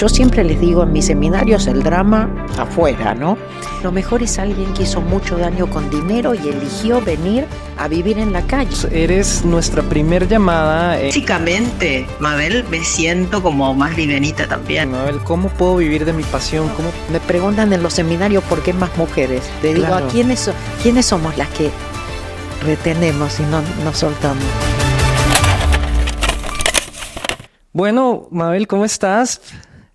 Yo siempre les digo en mis seminarios el drama afuera, ¿no? Lo mejor es alguien que hizo mucho daño con dinero y eligió venir a vivir en la calle. Eres nuestra primer llamada. Físicamente, eh. Mabel, me siento como más livianita también. Mabel, ¿cómo puedo vivir de mi pasión? ¿Cómo? Me preguntan en los seminarios por qué más mujeres. Te digo, ¿a quiénes, quiénes somos las que retenemos y no nos soltamos? Bueno, Mabel, ¿cómo estás?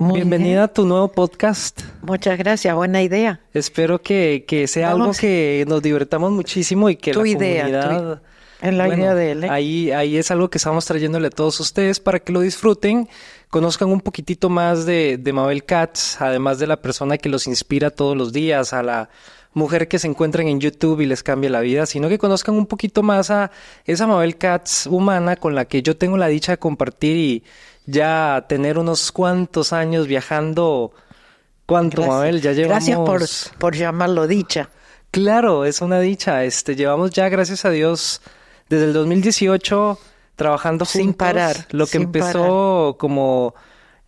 Bienvenida a tu nuevo podcast. Muchas gracias, buena idea. Espero que, que sea algo que nos divertamos muchísimo y que tu idea, comunidad... Tu, la idea de él. Ahí, ahí es algo que estamos trayéndole a todos ustedes para que lo disfruten, conozcan un poquitito más de, de Mabel Katz, además de la persona que los inspira todos los días, a la mujer que se encuentran en YouTube y les cambia la vida, sino que conozcan un poquito más a esa Mabel Katz humana con la que yo tengo la dicha de compartir y ya tener unos cuantos años viajando. ¿Cuánto, gracias, Mabel? Ya llevamos. Gracias por, por llamarlo dicha. Claro, es una dicha. Este, llevamos ya, gracias a Dios, desde el 2018 trabajando Sin parar. Lo que empezó como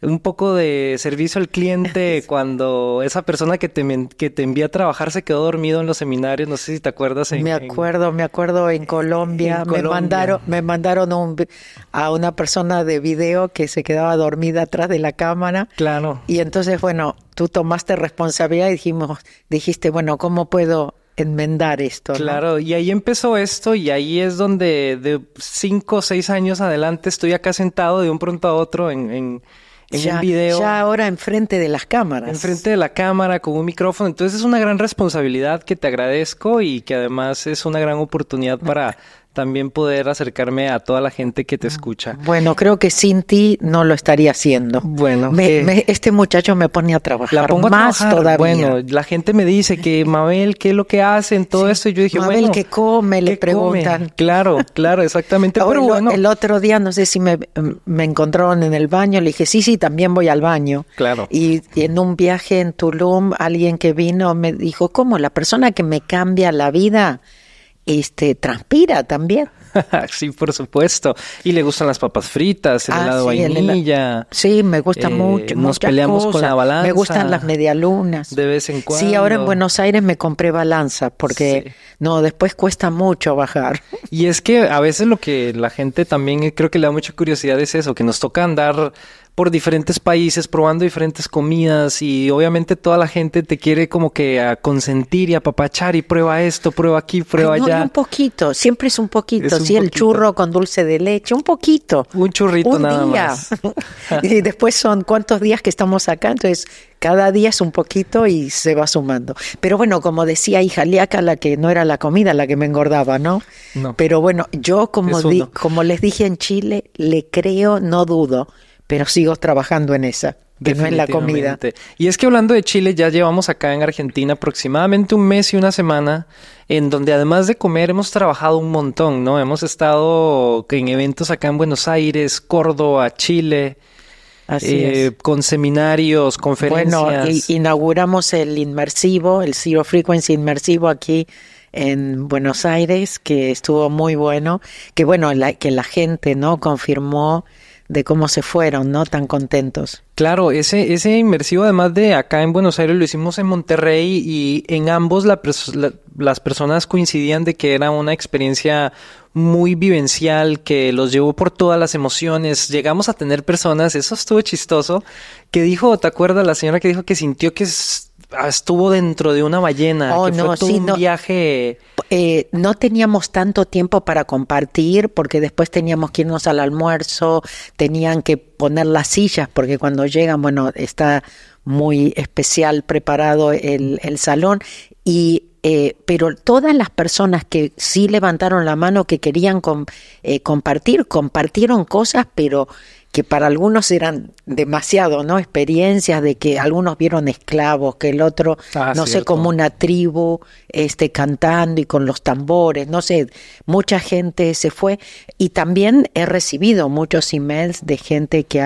un poco de servicio al cliente cuando esa persona que te, que te envía a trabajar se quedó dormido en los seminarios, no sé si te acuerdas. me acuerdo, me acuerdo en Colombia, me mandaron, me mandaron a una persona de video que se quedaba dormida atrás de la cámara. Claro. Y entonces, bueno, tú tomaste responsabilidad y dijimos, dijiste, bueno, ¿cómo puedo enmendar esto. Claro, y ahí empezó esto y ahí es donde de cinco o seis años adelante estoy acá sentado de un pronto a otro en ya ahora enfrente de las cámaras. Enfrente de la cámara, con un micrófono. Entonces es una gran responsabilidad que te agradezco y que además es una gran oportunidad para también poder acercarme a toda la gente que te ah, escucha. Bueno, creo que sin ti no lo estaría haciendo. Bueno, este muchacho me pone a trabajar más todavía. Bueno, la gente me dice que Mabel, ¿qué es lo que hacen? Todo esto. Y yo dije, Mabel, ¿qué come? Le preguntan. Claro, claro, exactamente. pero bueno. el otro día, no sé si em, me, encontraron en el baño, le dije, sí, sí, también voy al baño. Claro. y en un viaje en Tulum, alguien que vino me dijo, ¿cómo? La persona que me cambia la vida este, transpira también. sí, por supuesto. Y le gustan las papas fritas, el ah, helado sí, vainilla. sí, me gusta eh, mucho. Nos peleamos con la balanza. Me gustan las medialunas. De vez en cuando. Sí, ahora en Buenos Aires me compré balanza porque no, después cuesta mucho bajar. Y es que a veces lo que la gente también creo que le da mucha curiosidad es eso, que nos toca andar por diferentes países, probando diferentes comidas y obviamente toda la gente te quiere como que a consentir y apapachar y prueba esto, prueba aquí, prueba allá. un poquito, siempre es un poquito, si sí, el churro con dulce de leche, un poquito. Un churrito un día. y después son cuántos días que estamos acá, entonces cada día es un poquito y se va sumando. Pero bueno, como decía liaca, la que no era la comida la que me engordaba, ¿no? no. Pero bueno, yo como, di como les dije en Chile, le creo, no dudo pero sigo trabajando en esa, que no en la comida. Y es que hablando de Chile, ya llevamos acá en Argentina aproximadamente un mes y una semana, en donde además de comer hemos trabajado un montón, ¿no? Hemos estado en eventos acá en Buenos Aires, Córdoba, Chile. Eh, con seminarios, conferencias. Bueno, inauguramos el inmersivo, el Zero Frequency inmersivo aquí en Buenos Aires, que estuvo muy bueno, que bueno, que la gente, ¿no? Confirmó de cómo se fueron, ¿no? Tan contentos. Claro, ese, ese inmersivo además de acá en Buenos Aires lo hicimos en Monterrey y en ambos las personas coincidían de que era una experiencia muy vivencial que los llevó por todas las emociones. Llegamos a tener personas, eso estuvo chistoso, que dijo, ¿te acuerdas la señora que dijo que sintió que Ah, estuvo dentro de una ballena, oh, no, fue un viaje. Eh, no teníamos tanto tiempo para compartir porque después teníamos que irnos al almuerzo, tenían que poner las sillas porque cuando llegan, bueno, está muy especial preparado el, el salón y eh, pero todas las personas que sí levantaron la mano que querían eh, compartir, compartieron cosas, pero que para algunos eran demasiado, ¿no? Experiencias de que algunos vieron esclavos, que el otro, ah, no sé, como una tribu, este, cantando y con los tambores, no sé, mucha gente se fue. Y también he recibido muchos emails de gente que,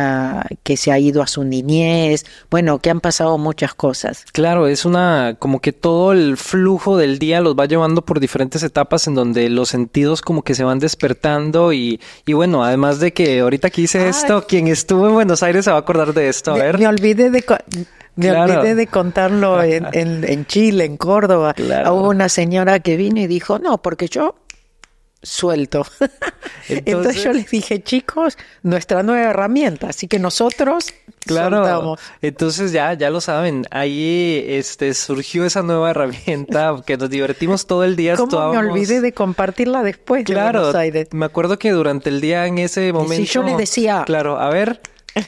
que se ha ido a su niñez, bueno, que han pasado muchas cosas. Claro, es una, como que todo el flujo del día los va llevando por diferentes etapas en donde los sentidos como que se van despertando y, bueno, además de que ahorita que hice ah, esto, quien estuvo en Buenos Aires se va a acordar de esto. A me, Me, olvidé de. de contarlo en, Chile, en Córdoba. Hubo una señora que vino y dijo, no, porque yo suelto. Entonces, yo les dije, chicos, nuestra nueva herramienta, así que nosotros Claro. Entonces ya, ya lo saben. Ahí este surgió esa nueva herramienta que nos divertimos todo el día. ¿Cómo me olvidé de compartirla después claro, Me acuerdo que durante el día en ese momento. Y si yo les decía. Claro, a ver.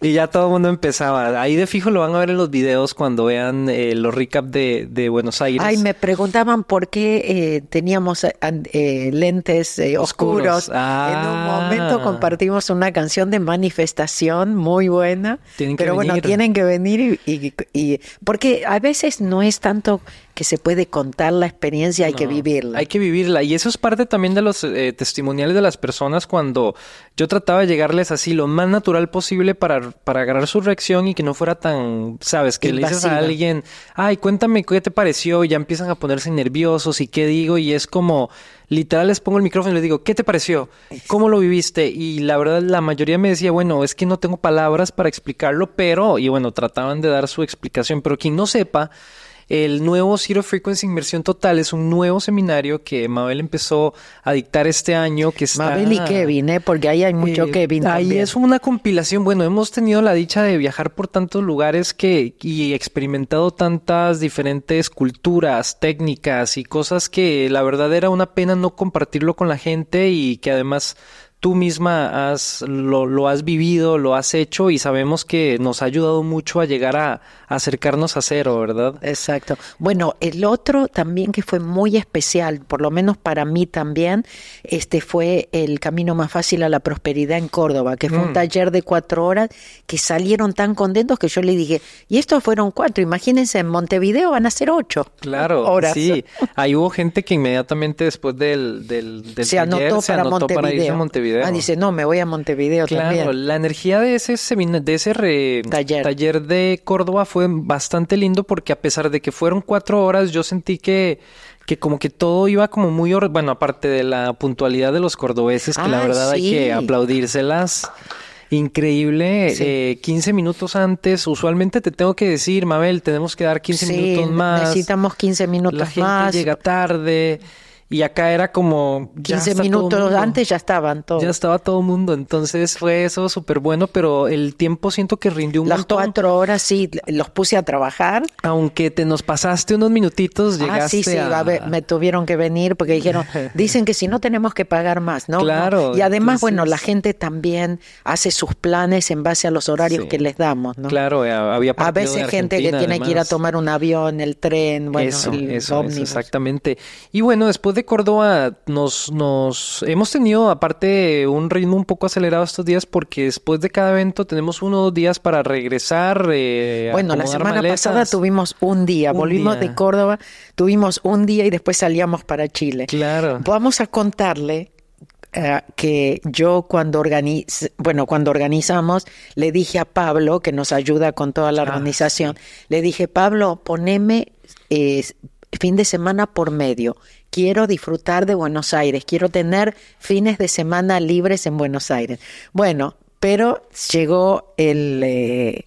Y ya todo el mundo empezaba. Ahí de fijo lo van a ver en los videos cuando vean eh, los recap de, Buenos Aires. Ay, me preguntaban por qué eh, teníamos eh, lentes oscuros. En un ah. momento compartimos una canción de manifestación muy buena. pero bueno, tienen que venir y, y, porque a veces no es tanto que se puede contar la experiencia, hay que vivirla. Hay que vivirla. Y eso es parte también de los testimoniales de las personas cuando yo trataba de llegarles así lo más natural posible para para agarrar su reacción y que no fuera tan, sabes, que le dices a alguien, ay, cuéntame qué te pareció y ya empiezan a ponerse nerviosos y qué digo y es como, literal les pongo el micrófono y les digo, ¿qué te pareció? ¿Cómo lo viviste? Y la verdad la mayoría me decía, bueno, es que no tengo palabras para explicarlo, pero, y bueno, trataban de dar su explicación, pero quien no sepa, el nuevo Zero Frequency Inmersión Total es un nuevo seminario que Mabel empezó a dictar este año. Que está, Mabel y Kevin, ¿eh? porque ahí hay mucho que eh, Kevin. Ahí es una compilación. Bueno, hemos tenido la dicha de viajar por tantos lugares que, y experimentado tantas diferentes culturas, técnicas y cosas que la verdad era una pena no compartirlo con la gente y que además tú misma has, lo, has vivido, lo has hecho y sabemos que nos ha ayudado mucho a llegar a, acercarnos a cero, ¿verdad? Exacto. Bueno, el otro también que fue muy especial, por lo menos para mí también, este fue el camino más fácil a la prosperidad en Córdoba, que fue un mm. taller de cuatro horas que salieron tan contentos que yo le dije, y estos fueron cuatro, imagínense, en Montevideo van a ser ocho. Claro, ahora sí. Ahí hubo gente que inmediatamente después del, del, taller, se anotó para irse a Montevideo. Ah, dice, no, me voy a Montevideo claro, la energía de ese, de ese taller. de Córdoba fue bastante lindo porque a pesar de que fueron cuatro horas, yo sentí que que como que todo iba como muy bueno aparte de la puntualidad de los cordobeses que la ah, verdad hay que aplaudírselas increíble 15 eh, minutos antes usualmente te tengo que decir Mabel tenemos que dar 15 minutos más necesitamos 15 minutos la gente llega tarde y acá era como... 15 minutos antes ya estaban todos. Ya estaba todo el mundo. Entonces fue eso súper bueno, pero el tiempo siento que rindió un Las cuatro horas sí, los puse a trabajar. Aunque te nos pasaste unos minutitos, ah, llegaste ah, sí, sí, me tuvieron que venir porque dijeron, dicen que si no tenemos que pagar más, ¿no? Claro. Y además, bueno, la gente también hace sus planes en base a los horarios que les damos, ¿no? Claro, eh, había A veces gente que tiene que ir a tomar un avión, el tren, bueno, eso, exactamente. Y bueno, después de Córdoba, nos, hemos tenido aparte un ritmo un poco acelerado estos días porque después de cada evento tenemos dos días para regresar. Eh, bueno, la semana pasada tuvimos un día, volvimos de Córdoba, tuvimos un día y después salíamos para Chile. Claro. Vamos a contarle eh, que yo cuando bueno, cuando organizamos, le dije a Pablo, que nos ayuda con toda la ah, organización, le dije, Pablo, poneme eh, fin de semana por medio. Quiero disfrutar de Buenos Aires, quiero tener fines de semana libres en Buenos Aires. Bueno, pero llegó el... Eh,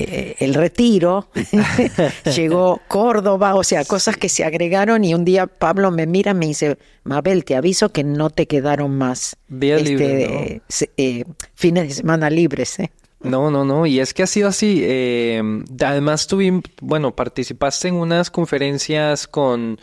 eh, el retiro, llegó Córdoba, o sea, cosas que se agregaron y un día Pablo me mira y me dice, Mabel, te aviso que no te quedaron más este, eh, fines de semana libres. ¿eh? No, no, no. Y es que ha sido así. Eh, además, tuve, bueno, participaste en unas conferencias con,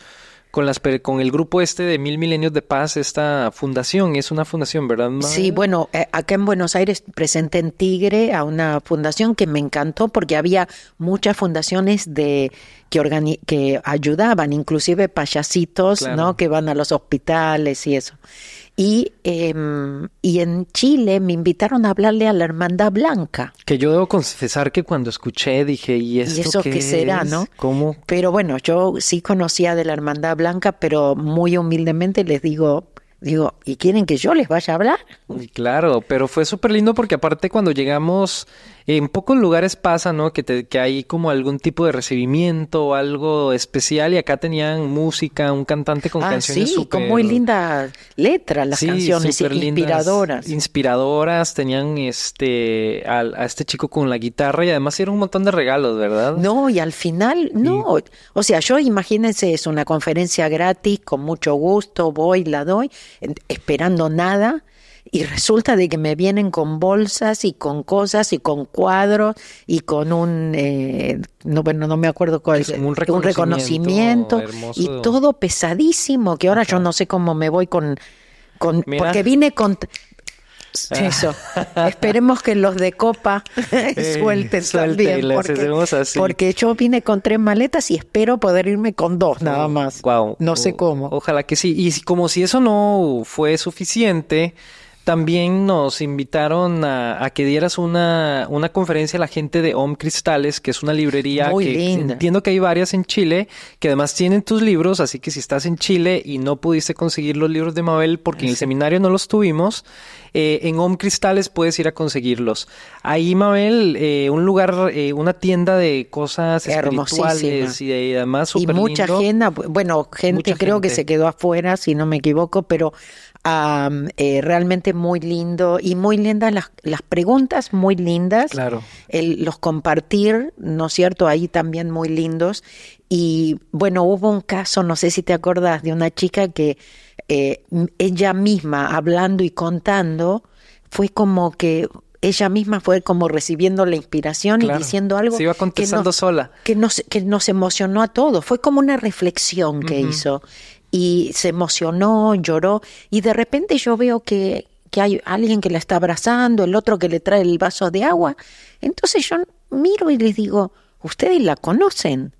con, las, con el grupo este de Mil Milenios de Paz, esta fundación. Es una fundación, ¿verdad? Sí, bueno, eh, acá en Buenos Aires presenté en Tigre a una fundación que me encantó porque había muchas fundaciones de que, que ayudaban, inclusive payasitos, ¿no? Que van a los hospitales y eso. Y, em, y en Chile me invitaron a hablarle a la Hermandad Blanca. Que yo debo confesar que cuando escuché dije, ¿y, esto eso qué, será, no? ¿Cómo? Pero bueno, yo sí conocía de la Hermandad Blanca, pero muy humildemente les digo, Digo, ¿y quieren que yo les vaya a hablar? Claro, pero fue súper lindo porque aparte cuando llegamos en pocos lugares pasa, ¿no? Que, que hay como algún tipo de recibimiento o algo especial y acá tenían música, un cantante con ah, canciones. Sí, con muy linda letra las canciones, inspiradoras. inspiradoras, tenían este a, a, este chico con la guitarra y además era un montón de regalos, ¿verdad? No, y al final, no. O sea, yo imagínense, es una conferencia gratis, con mucho gusto, voy, la doy, esperando nada y resulta de que me vienen con bolsas y con cosas y con cuadros y con un eh, no bueno no me acuerdo cuál es un reconocimiento, y todo pesadísimo que ahora yo no sé cómo me voy con con porque vine con ah. eso. Esperemos que los de copa suelten, suelte también. Porque, yo vine con tres maletas y espero poder irme con dos nada más. No sé cómo. Ojalá que sí. Y como si eso no fue suficiente, también nos invitaron a, que dieras una, conferencia a la gente de Om Cristales, que es una librería que entiendo que hay varias en Chile, que además tienen tus libros, así que si estás en Chile y no pudiste conseguir los libros de Mabel porque en el seminario no los tuvimos, eh, en Om Cristales puedes ir a conseguirlos. Ahí, Mabel, eh, un lugar, eh, una tienda de cosas espirituales y, además súper Y mucha gente, bueno, gente creo que se quedó afuera, si no me equivoco, pero eh, realmente muy lindo y muy lindas las, las preguntas, muy lindas. Claro. El, los compartir, ¿no es cierto? Ahí también muy lindos. Y bueno, hubo un caso, no sé si te acordás, de una chica que eh, ella misma hablando y contando fue como que ella misma fue como recibiendo la inspiración y diciendo algo. que nos, sola. Que nos, emocionó a todos. Fue como una reflexión que hizo y se emocionó, lloró y de repente yo veo que, que hay alguien que la está abrazando, el otro que le trae el vaso de agua. Entonces yo miro y les digo, ustedes la conocen,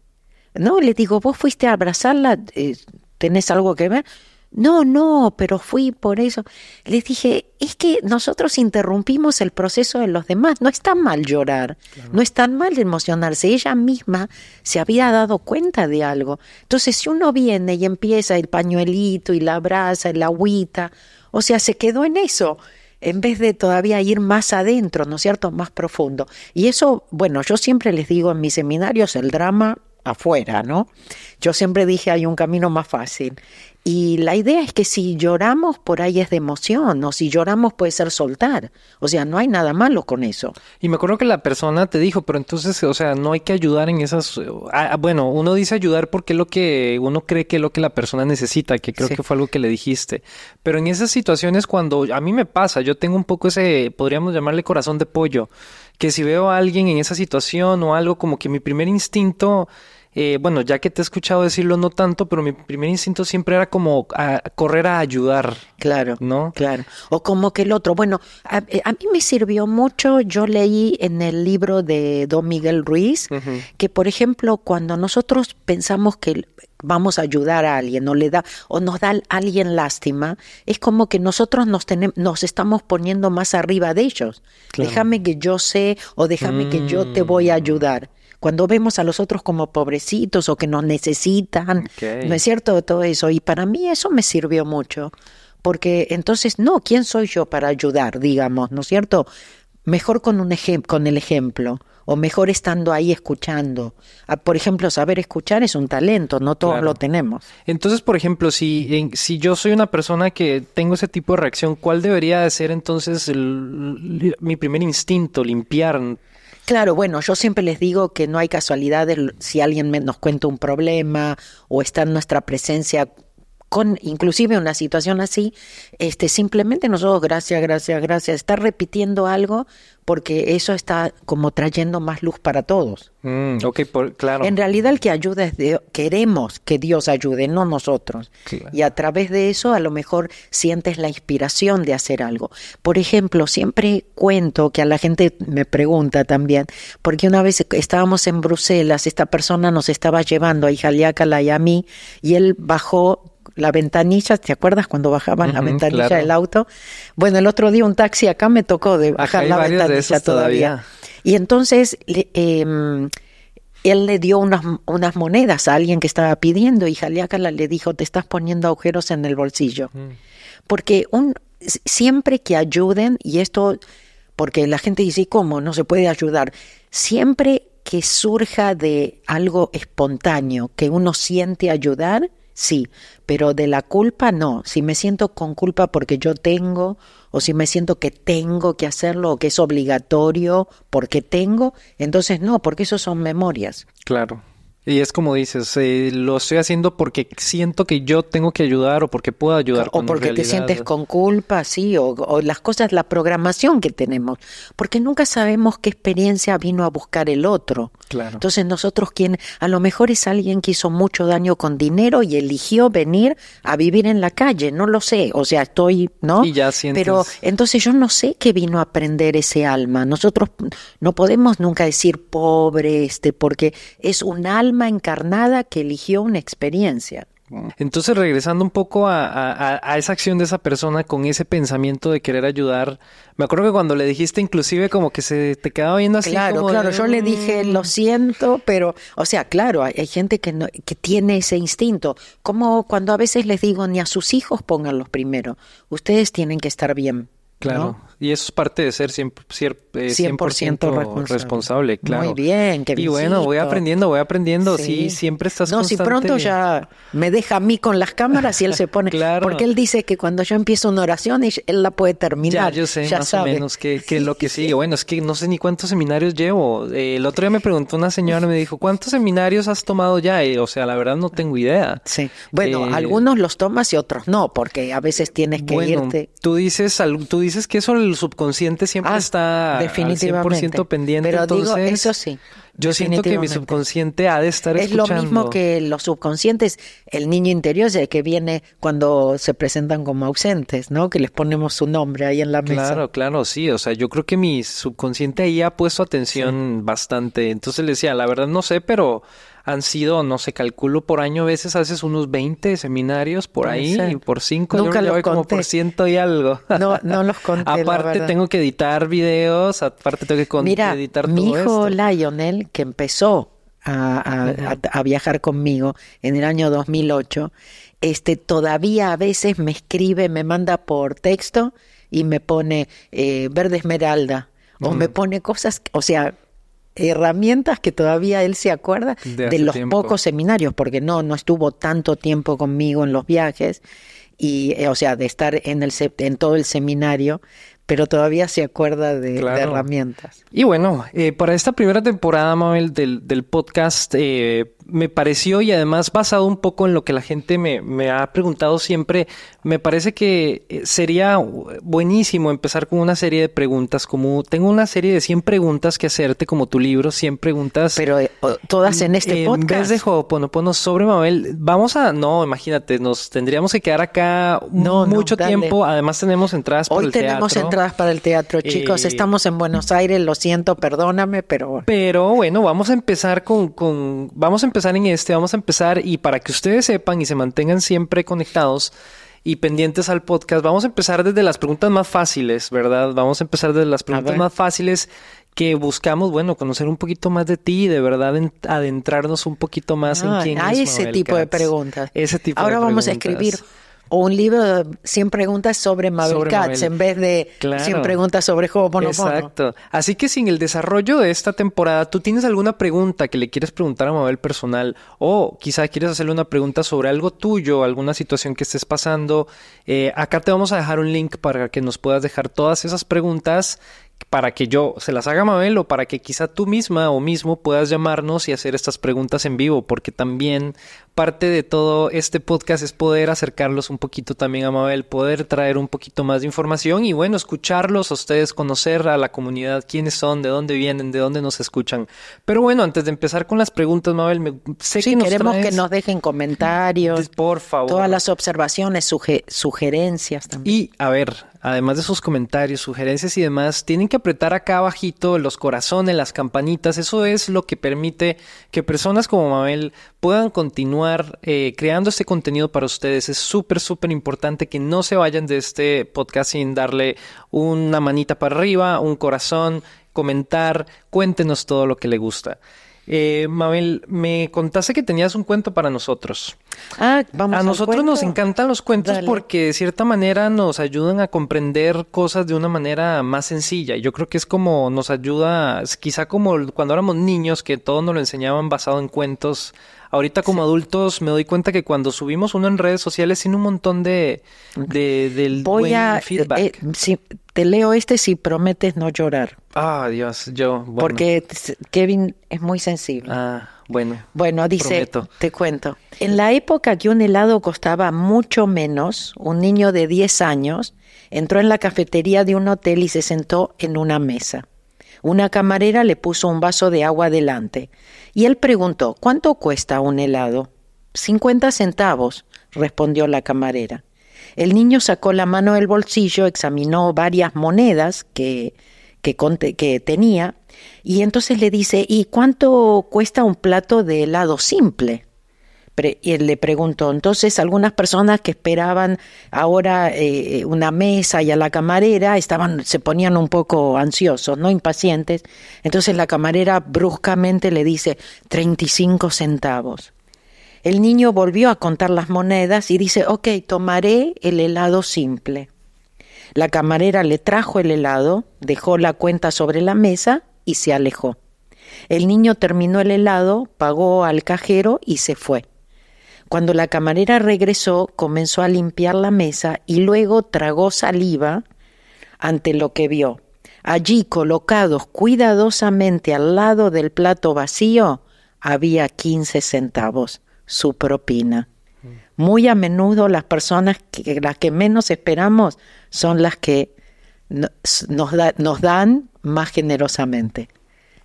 ¿no? le digo, vos fuiste a abrazarla, eh, ¿tenés algo que ver? No, no, pero fui por eso. Les dije, es que nosotros interrumpimos el proceso de los demás. No es tan mal llorar, no es tan mal emocionarse. Ella misma se había dado cuenta de algo. Entonces, si uno viene y empieza el pañuelito y la brasa, la agüita, o sea, se quedó en eso en vez de todavía ir más adentro, ¿no es cierto?, más profundo. Y eso, bueno, yo siempre les digo en mis seminarios, el drama afuera, ¿no? Yo siempre dije hay un camino más fácil y la idea es que si lloramos por ahí es de emoción, o si lloramos puede ser soltar. O sea, no hay nada malo con eso. Y me acuerdo que la persona te dijo, pero entonces, o sea, no hay que ayudar en esas... Ah, ah, bueno, uno dice ayudar porque es lo que uno cree que es lo que la persona necesita, que creo que fue algo que le dijiste. Pero en esas situaciones cuando a mí me pasa, yo tengo un poco ese, podríamos llamarle corazón de pollo, que si veo a alguien en esa situación o algo, como que mi primer instinto eh, bueno, ya que te he escuchado decirlo, no tanto, pero mi primer instinto siempre era como correr a ayudar. Claro. ¿No? Claro. O como que el otro. Bueno, eh, a, mí me sirvió mucho. Yo leí en el libro de Don Miguel Ruiz que, por ejemplo, cuando nosotros pensamos que vamos a ayudar a alguien o le da o nos da alguien lástima, es como que nosotros nos tenemos, nos estamos poniendo más arriba de ellos. Déjame que yo sé o déjame que yo te voy a mm. ayudar cuando vemos a los otros como pobrecitos o que nos necesitan, ¿no es cierto? Todo eso. Y para mí eso me sirvió mucho, porque entonces, no, ¿quién soy yo para ayudar, digamos, ¿no es cierto? Mejor con, un con el ejemplo o mejor estando ahí escuchando. Ah, por ejemplo, saber escuchar es un talento, no todos lo tenemos. Entonces, por ejemplo, si, si yo soy una persona que tengo ese tipo de reacción, ¿cuál debería ser entonces mi primer instinto? ¿Limpiar Claro, bueno, yo siempre les digo que no hay casualidades si alguien nos cuenta un problema o está en nuestra presencia con inclusive una situación así, este simplemente nosotros gracias, gracias, gracias, estar repitiendo algo porque eso está como trayendo más luz para todos. Mm, claro. En realidad el que ayuda es Dios. queremos que Dios ayude, no nosotros. Y a través de eso a lo mejor sientes la inspiración de hacer algo. Por ejemplo, siempre cuento que a la gente me pregunta también, porque una vez estábamos en Bruselas, esta persona nos estaba llevando a Ijaliakala y a mí, y él bajó la ventanilla, ¿te acuerdas cuando bajaban la ventanilla del auto? Bueno, el otro día un taxi acá me tocó de bajar la ventanilla todavía. Y entonces em, él le dio unas, unas, monedas a alguien que estaba pidiendo y Jaliácala le dijo, te estás poniendo agujeros en el bolsillo. Porque un, siempre que ayuden, y esto, porque la gente dice, ¿cómo? No se puede ayudar. Siempre que surja de algo espontáneo, que uno siente ayudar, sí, pero de la culpa no. Si me siento con culpa porque yo tengo, o si me siento que tengo que hacerlo, o que es obligatorio porque tengo, entonces no, porque eso son memorias. Claro. Y es como dices, eh, lo estoy haciendo porque siento que yo tengo que ayudar o porque puedo ayudar. O porque te sientes con culpa, sí, o, las cosas, la programación que tenemos. Porque nunca sabemos qué experiencia vino a buscar el otro. Claro. Entonces nosotros, quien a lo mejor es alguien que hizo mucho daño con dinero y eligió venir a vivir en la calle, no lo sé, o sea, estoy, ¿no? ya Pero entonces yo no sé qué vino a aprender ese alma. Nosotros no podemos nunca decir pobre este, porque es un alma encarnada que eligió una experiencia. Entonces, regresando un poco a, esa acción de esa persona con ese pensamiento de querer ayudar, me acuerdo que cuando le dijiste, inclusive, como que se te quedaba viendo así. Claro, claro, yo le mm". dije, lo siento, pero, o sea, claro, hay, gente que, no, que tiene ese instinto. Como cuando a veces les digo, ni a sus hijos pónganlos primero, ustedes tienen que estar bien. Claro. Y eso es parte de ser 100%, eh, responsable. claro. Muy bien, bien. Y bueno, voy aprendiendo, voy aprendiendo. Sí, siempre estás No, si pronto ya me deja a mí con las cámaras y él se pone... claro. Porque él dice que cuando yo empiezo una oración, él la puede terminar. Ya, yo sé, ya más menos, que, lo que sigue. Bueno, es que no sé ni cuántos seminarios llevo. Eh, el otro día me preguntó una señora, me dijo, ¿cuántos seminarios has tomado ya? Eh, o sea, la verdad no tengo idea. Sí. Bueno, algunos los tomas y otros no, porque a veces tienes que irte... tú dices, tú dices que eso el subconsciente siempre ah, está al 100% pendiente. Pero entonces, digo, eso sí. Yo siento que mi subconsciente ha de estar escuchando. Es lo mismo que los subconscientes, el niño interior que viene cuando se presentan como ausentes, ¿no? Que les ponemos su nombre ahí en la mesa. Claro, claro, sí. O sea, yo creo que mi subconsciente ahí ha puesto atención bastante. Entonces le decía, la verdad no sé, pero han sido, no se calculo por año a veces haces unos 20 seminarios por ahí, y por 5, yo creo que como por ciento y algo. No, no los conté. aparte tengo que editar videos, aparte tengo que Mira, editar mi hijo Lionel, que empezó a, viajar conmigo en el año 2008, este, todavía a veces me escribe, me manda por texto y me pone eh, verde esmeralda o me mm. pone cosas, o sea, herramientas que todavía él se acuerda de, los pocos seminarios, porque no, no estuvo tanto tiempo conmigo en los viajes, y, eh, o sea, de estar en, el, en todo el seminario, pero todavía se acuerda de, herramientas. Y bueno, eh, para esta primera temporada, Mabel, del, del podcast, eh, me pareció y además basado un poco en lo que la gente me, ha preguntado siempre, me parece que eh, sería buenísimo empezar con una serie de preguntas, como tengo una serie de 100 preguntas que hacerte, como tu libro, 100 preguntas. Pero eh, todas en este podcast. En vez de Ho'oponopono sobre Mabel, vamos a, no, imagínate, nos tendríamos que quedar acá mucho tiempo, además tenemos entradas para el teatro. Hoy tenemos entradas para el teatro, chicos, eh, estamos en Buenos Aires, lo siento, perdóname, pero... Pero bueno, vamos a empezar con, con vamos empezar en este, vamos a empezar y para que ustedes sepan y se mantengan siempre conectados y pendientes al podcast, vamos a empezar desde las preguntas más fáciles, ¿verdad? Vamos a empezar desde las preguntas más fáciles que buscamos, bueno, conocer un poquito más de ti, de verdad adentrarnos un poquito más en ah, quién hay Ah, ese tipo de preguntas. Ese tipo Ahora de vamos a escribir o un libro de 100 preguntas sobre Mabel Katz en vez de sin preguntas sobre Ho'oponopono. Exacto. Así que sin el desarrollo de esta temporada, ¿tú tienes alguna pregunta que le quieres preguntar a Mabel personal? O quizá quieres hacerle una pregunta sobre algo tuyo, alguna situación que estés pasando. Eh, acá te vamos a dejar un link para que nos puedas dejar todas esas preguntas para que yo se las haga Mabel o para que quizá tú misma o mismo puedas llamarnos y hacer estas preguntas en vivo, porque también parte de todo este podcast es poder acercarlos un poquito también a Mabel, poder traer un poquito más de información y bueno, escucharlos a ustedes, conocer a la comunidad, quiénes son, de dónde vienen, de dónde nos escuchan. Pero bueno, antes de empezar con las preguntas, Mabel, sé que nos queremos que nos dejen comentarios, por favor, todas las observaciones, sugerencias también. Y a ver, además de sus comentarios, sugerencias y demás, tienen que apretar acá abajito los corazones, las campanitas. Eso es lo que permite que personas como Mabel puedan continuar eh, creando este contenido para ustedes. Es súper, súper importante que no se vayan de este podcast sin darle una manita para arriba, un corazón, comentar, cuéntenos todo lo que le gusta. Eh, Mabel, me contaste que tenías un cuento para nosotros. Ah, A nosotros nos encantan los cuentos porque de cierta manera nos ayudan a comprender cosas de una manera más sencilla. yo creo que es como nos ayuda, quizá como cuando éramos niños que todo nos lo enseñaban basado en cuentos Ahorita como adultos me doy cuenta que cuando subimos uno en redes sociales sin un montón de, Voy buen eh, feedback. Eh, te leo este si prometes no llorar. Ah, Dios, yo. Porque Kevin es muy sensible. Ah, bueno. Bueno, dice, te cuento. En la época que un helado costaba mucho menos, un niño de 10 años entró en la cafetería de un hotel y se sentó en una mesa. Una camarera le puso un vaso de agua delante y él preguntó ¿Cuánto cuesta un helado? Cincuenta centavos, respondió la camarera. El niño sacó la mano del bolsillo, examinó varias monedas que, que, que tenía y entonces le dice ¿Y cuánto cuesta un plato de helado simple? Y él le preguntó. Entonces, algunas personas que esperaban ahora eh, una mesa y a la camarera estaban, se ponían un poco ansiosos, no impacientes. Entonces, la camarera bruscamente le dice 35 centavos. El niño volvió a contar las monedas y dice, ok, tomaré el helado simple. La camarera le trajo el helado, dejó la cuenta sobre la mesa y se alejó. El niño terminó el helado, pagó al cajero y se fue. Cuando la camarera regresó, comenzó a limpiar la mesa y luego tragó saliva ante lo que vio. Allí, colocados cuidadosamente al lado del plato vacío, había quince centavos, su propina. Muy a menudo las personas que las que menos esperamos son las que nos, dan más generosamente.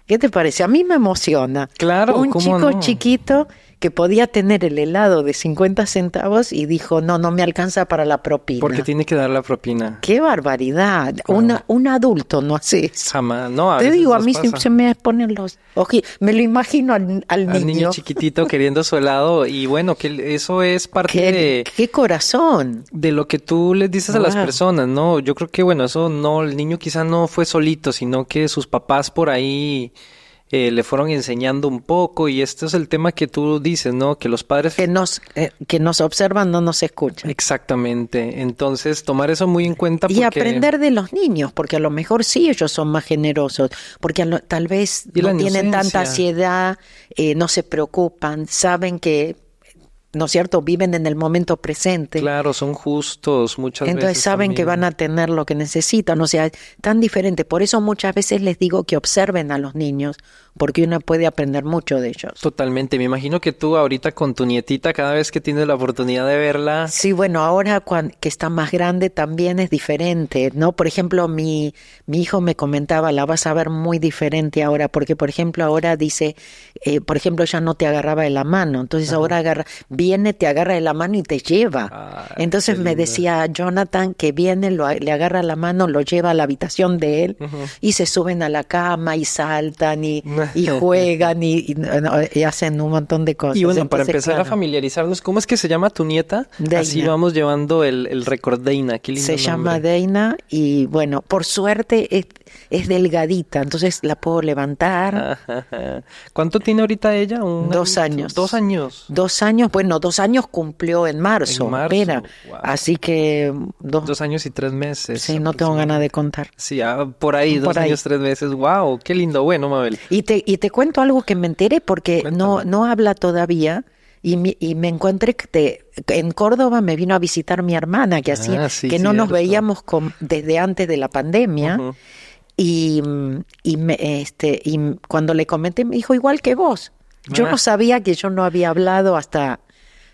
¿Qué te parece? A mí me emociona. Claro, un chico chiquito que podía tener el helado de 50 centavos y dijo, no, no me alcanza para la propina. Porque tiene que dar la propina. ¡Qué barbaridad! un adulto no hace eso. no. Te digo, a mí siempre se me ponen los ojitos. Me lo imagino al, al, al niño. chiquitito queriendo su helado y bueno, que eso es parte de... ¡Qué corazón! De lo que tú les dices a las personas, ¿no? Yo creo que bueno, eso no, el niño quizá no fue solito, sino que sus papás por ahí... Eh, le fueron enseñando un poco y este es el tema que tú dices, ¿no? Que los padres... Que nos, eh, que nos observan, no nos escuchan. Exactamente. Entonces, tomar eso muy en cuenta. Y aprender de los niños, porque a lo mejor sí ellos son más generosos, porque tal vez no tienen tanta ansiedad, eh, no se preocupan, saben que ¿no es cierto? Viven en el momento presente. Claro, son justos muchas veces. Entonces saben que van a tener lo que necesitan, o sea, tan diferente. Por eso muchas veces les digo que observen a los niños, porque uno puede aprender mucho de ellos. Totalmente, me imagino que tú ahorita con tu nietita, cada vez que tienes la oportunidad de verla. Sí, bueno, ahora que está más grande también es diferente, ¿no? Por ejemplo, mi, mi hijo me comentaba, la vas a ver muy diferente ahora, porque por ejemplo ahora dice, eh, por ejemplo, ya no te agarraba de la mano, entonces ahora agarra viene, te agarra de la mano y te lleva. Entonces me decía Jonathan que viene, le agarra la mano, lo lleva a la habitación de él y se suben a la cama y saltan y, juegan y, hacen un montón de cosas. Y bueno, para empezar a familiarizarnos, ¿cómo es que se llama tu nieta? Así vamos llevando el, el récord Deina. Qué se llama Deina y bueno, por suerte... Eh, es delgadita, entonces la puedo levantar. ¿Cuánto tiene ahorita ella? dos años. Dos años. Dos años, bueno, dos años cumplió en marzo. En Así que dos, años y tres meses. Sí, no tengo ganas de contar. Sí, ah, por ahí, dos años, tres meses. Wow, qué lindo. Bueno, Mabel. Y te, y te cuento algo que me enteré porque no, no habla todavía. Y, y, me encontré que en Córdoba me vino a visitar mi hermana que así ah, que no nos veíamos desde antes de la pandemia y, y, este, y cuando le comenté, me dijo, igual que vos. Yo no sabía que yo no había hablado hasta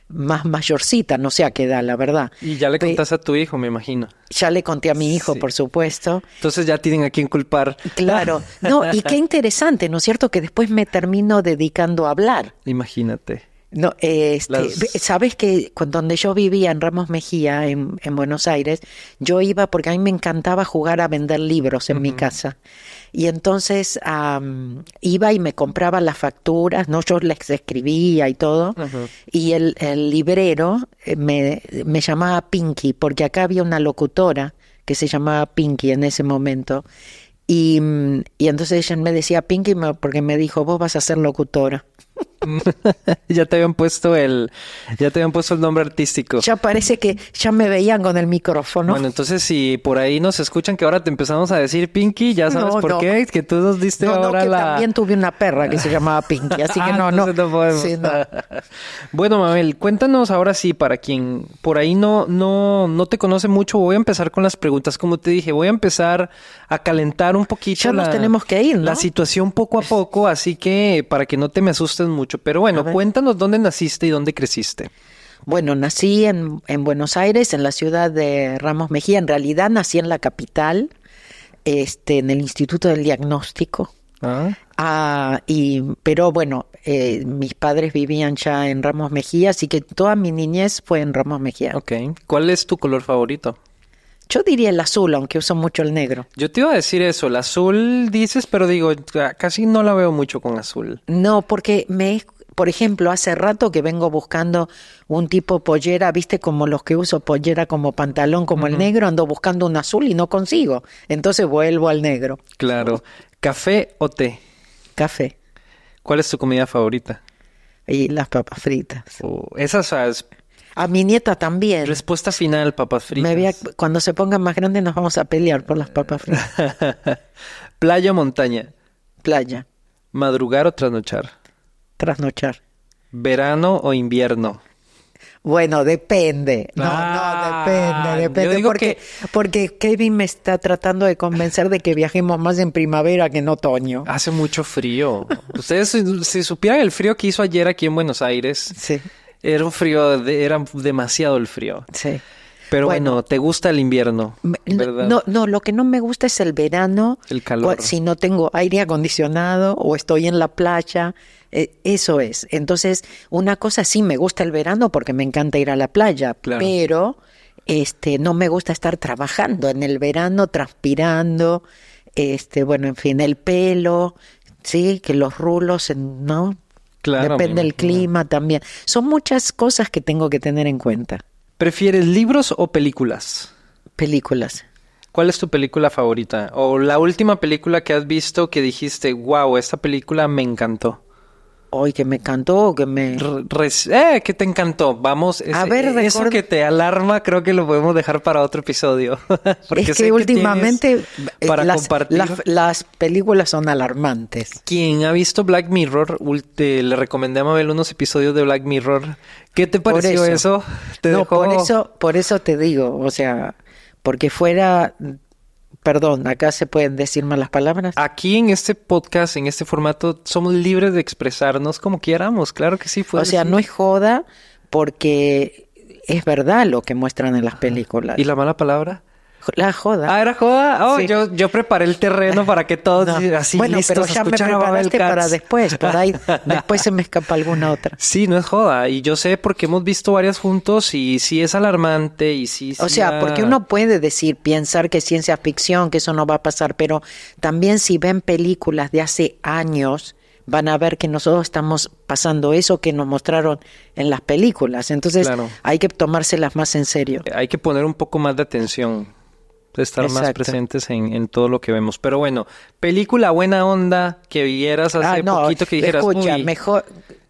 más mayorcita, no sé a qué edad, la verdad. Y ya le contaste a tu hijo, me imagino. Ya le conté a mi hijo, por supuesto. Entonces ya tienen a quien culpar. Claro. No, y qué interesante, ¿no es cierto? Que después me termino dedicando a hablar. Imagínate. No, este, sabes que donde yo vivía en Ramos Mejía, en, Buenos Aires, yo iba porque a mí me encantaba jugar a vender libros en mi casa. Y entonces iba y me compraba las facturas, no yo les escribía y todo. Y el, librero eh, me, llamaba Pinky, porque acá había una locutora que se llamaba Pinky en ese momento. Y, mm, y entonces ella me decía Pinky porque me dijo, vos vas a ser locutora. ya te habían puesto el, ya te habían puesto el nombre artístico. Ya parece que ya me veían con el micrófono. Bueno, entonces si por ahí nos escuchan que ahora te empezamos a decir Pinky, ya sabes por qué, que tú nos diste ahora que También tuve una perra que se llamaba Pinky, así que ah, no, no. bueno, Mabel, cuéntanos ahora sí para quien por ahí no, no, no te conoce mucho. Voy a empezar con las preguntas, como te dije, voy a empezar a calentar un poquito. Ya nos tenemos que ir, La situación poco a poco, así que para que no te me asustes mucho. Pero bueno, cuéntanos dónde naciste y dónde creciste. Bueno, nací en, Buenos Aires, en la ciudad de Ramos Mejía. En realidad nací en la capital, este, en el Instituto del Diagnóstico. Ah. Ah, y, pero bueno, eh, mis padres vivían ya en Ramos Mejía, así que toda mi niñez fue en Ramos Mejía. Okay. ¿Cuál es tu color favorito? Yo diría el azul, aunque uso mucho el negro. Yo te iba a decir eso, el azul dices, pero digo, casi no la veo mucho con azul. No, porque me por ejemplo, hace rato que vengo buscando un tipo pollera, viste, como los que uso pollera como pantalón, como el negro, ando buscando un azul y no consigo. Entonces vuelvo al negro. Claro. ¿Café o té? Café. ¿Cuál es tu comida favorita? Y las papas fritas. Oh, esas a mi nieta también. Respuesta final, papas fritas. cuando se pongan más grandes nos vamos a pelear por las papas fritas. ¿Playa o montaña? Playa. ¿Madrugar o trasnochar? Trasnochar. ¿Verano o invierno? Bueno, depende. No, no, ah, depende, depende. Porque, porque Kevin me está tratando de convencer de que viajemos más en primavera que en otoño. Hace mucho frío. Ustedes, si supieran el frío que hizo ayer aquí en Buenos Aires. Sí. Era un frío, era demasiado el frío. Sí. Pero bueno, te gusta el invierno. No, no, lo que no me gusta es el verano. El calor. Pues, si no tengo aire acondicionado o estoy en la playa. Eh, eso es. Entonces, una cosa sí me gusta el verano porque me encanta ir a la playa, pero este no me gusta estar trabajando en el verano, transpirando, este, bueno, en fin, el pelo, sí, que los rulos, no, Depende del clima también. Son muchas cosas que tengo que tener en cuenta. ¿Prefieres libros o películas? Películas. ¿Cuál es tu película favorita? O la última película que has visto que dijiste, wow, esta película me encantó. Ay, que me encantó, que me... eh, que te encantó. Vamos, a ver, eh, eso que te alarma creo que lo podemos dejar para otro episodio. Porque es que últimamente eh, las, las, películas son alarmantes. Quien ha visto Black Mirror, le recomendé a Mabel unos episodios de Black Mirror. ¿Qué te pareció eso? ¿Te no, eso, por eso te digo, o sea, porque fuera perdón, acá se pueden decir malas palabras. Aquí en este podcast, en este formato, somos libres de expresarnos como queramos, claro que sí. O sea, no es joda porque es verdad lo que muestran en las películas. ¿Y la mala palabra? la joda. Ah, era joda. Oh, yo, yo preparé el terreno para que todos así bueno, ya me preparaste para después. Por ahí después se me escapa alguna otra. Sí, no es joda. Y yo sé porque hemos visto varias juntos y sí es alarmante y sí. O sea, porque uno puede decir, pensar que es ciencia ficción, que eso no va a pasar, pero también si ven películas de hace años van a ver que nosotros estamos pasando eso que nos mostraron en las películas. Entonces hay que tomárselas más en serio. Hay que poner un poco más de atención estar más presentes en, en, todo lo que vemos. Pero bueno, película buena onda que vieras hace ah, poquito que dijeras. Escucha, mejor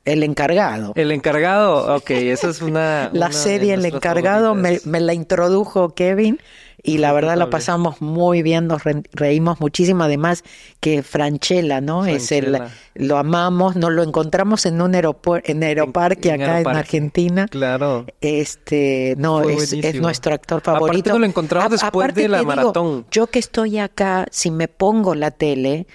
el encargado. El encargado, ok, esa es una. la serie El encargado me, me, la introdujo Kevin y la verdad la pasamos muy bien, nos reímos muchísimo, además que Franchella, ¿no? Es el, lo amamos, nos lo encontramos en un aeropuerto, en Aeroparque acá en Argentina. Claro. Este, no, es, nuestro actor favorito. Aparte lo encontramos después de la maratón. yo que estoy acá, si me pongo la tele,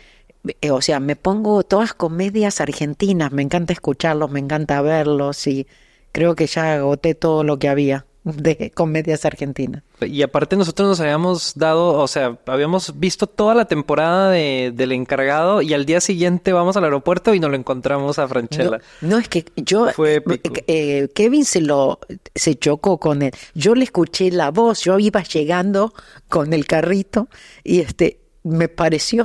eh, o sea, me pongo todas comedias argentinas, me encanta escucharlos, me encanta verlos y creo que ya agoté todo lo que había de comedias argentinas. Y aparte nosotros nos habíamos dado, o sea, habíamos visto toda la temporada de, del encargado y al día siguiente vamos al aeropuerto y nos lo encontramos a Franchella. No, es que yo... Eh, eh, eh, Kevin se lo... se chocó con él. Yo le escuché la voz, yo iba llegando con el carrito y este... Me pareció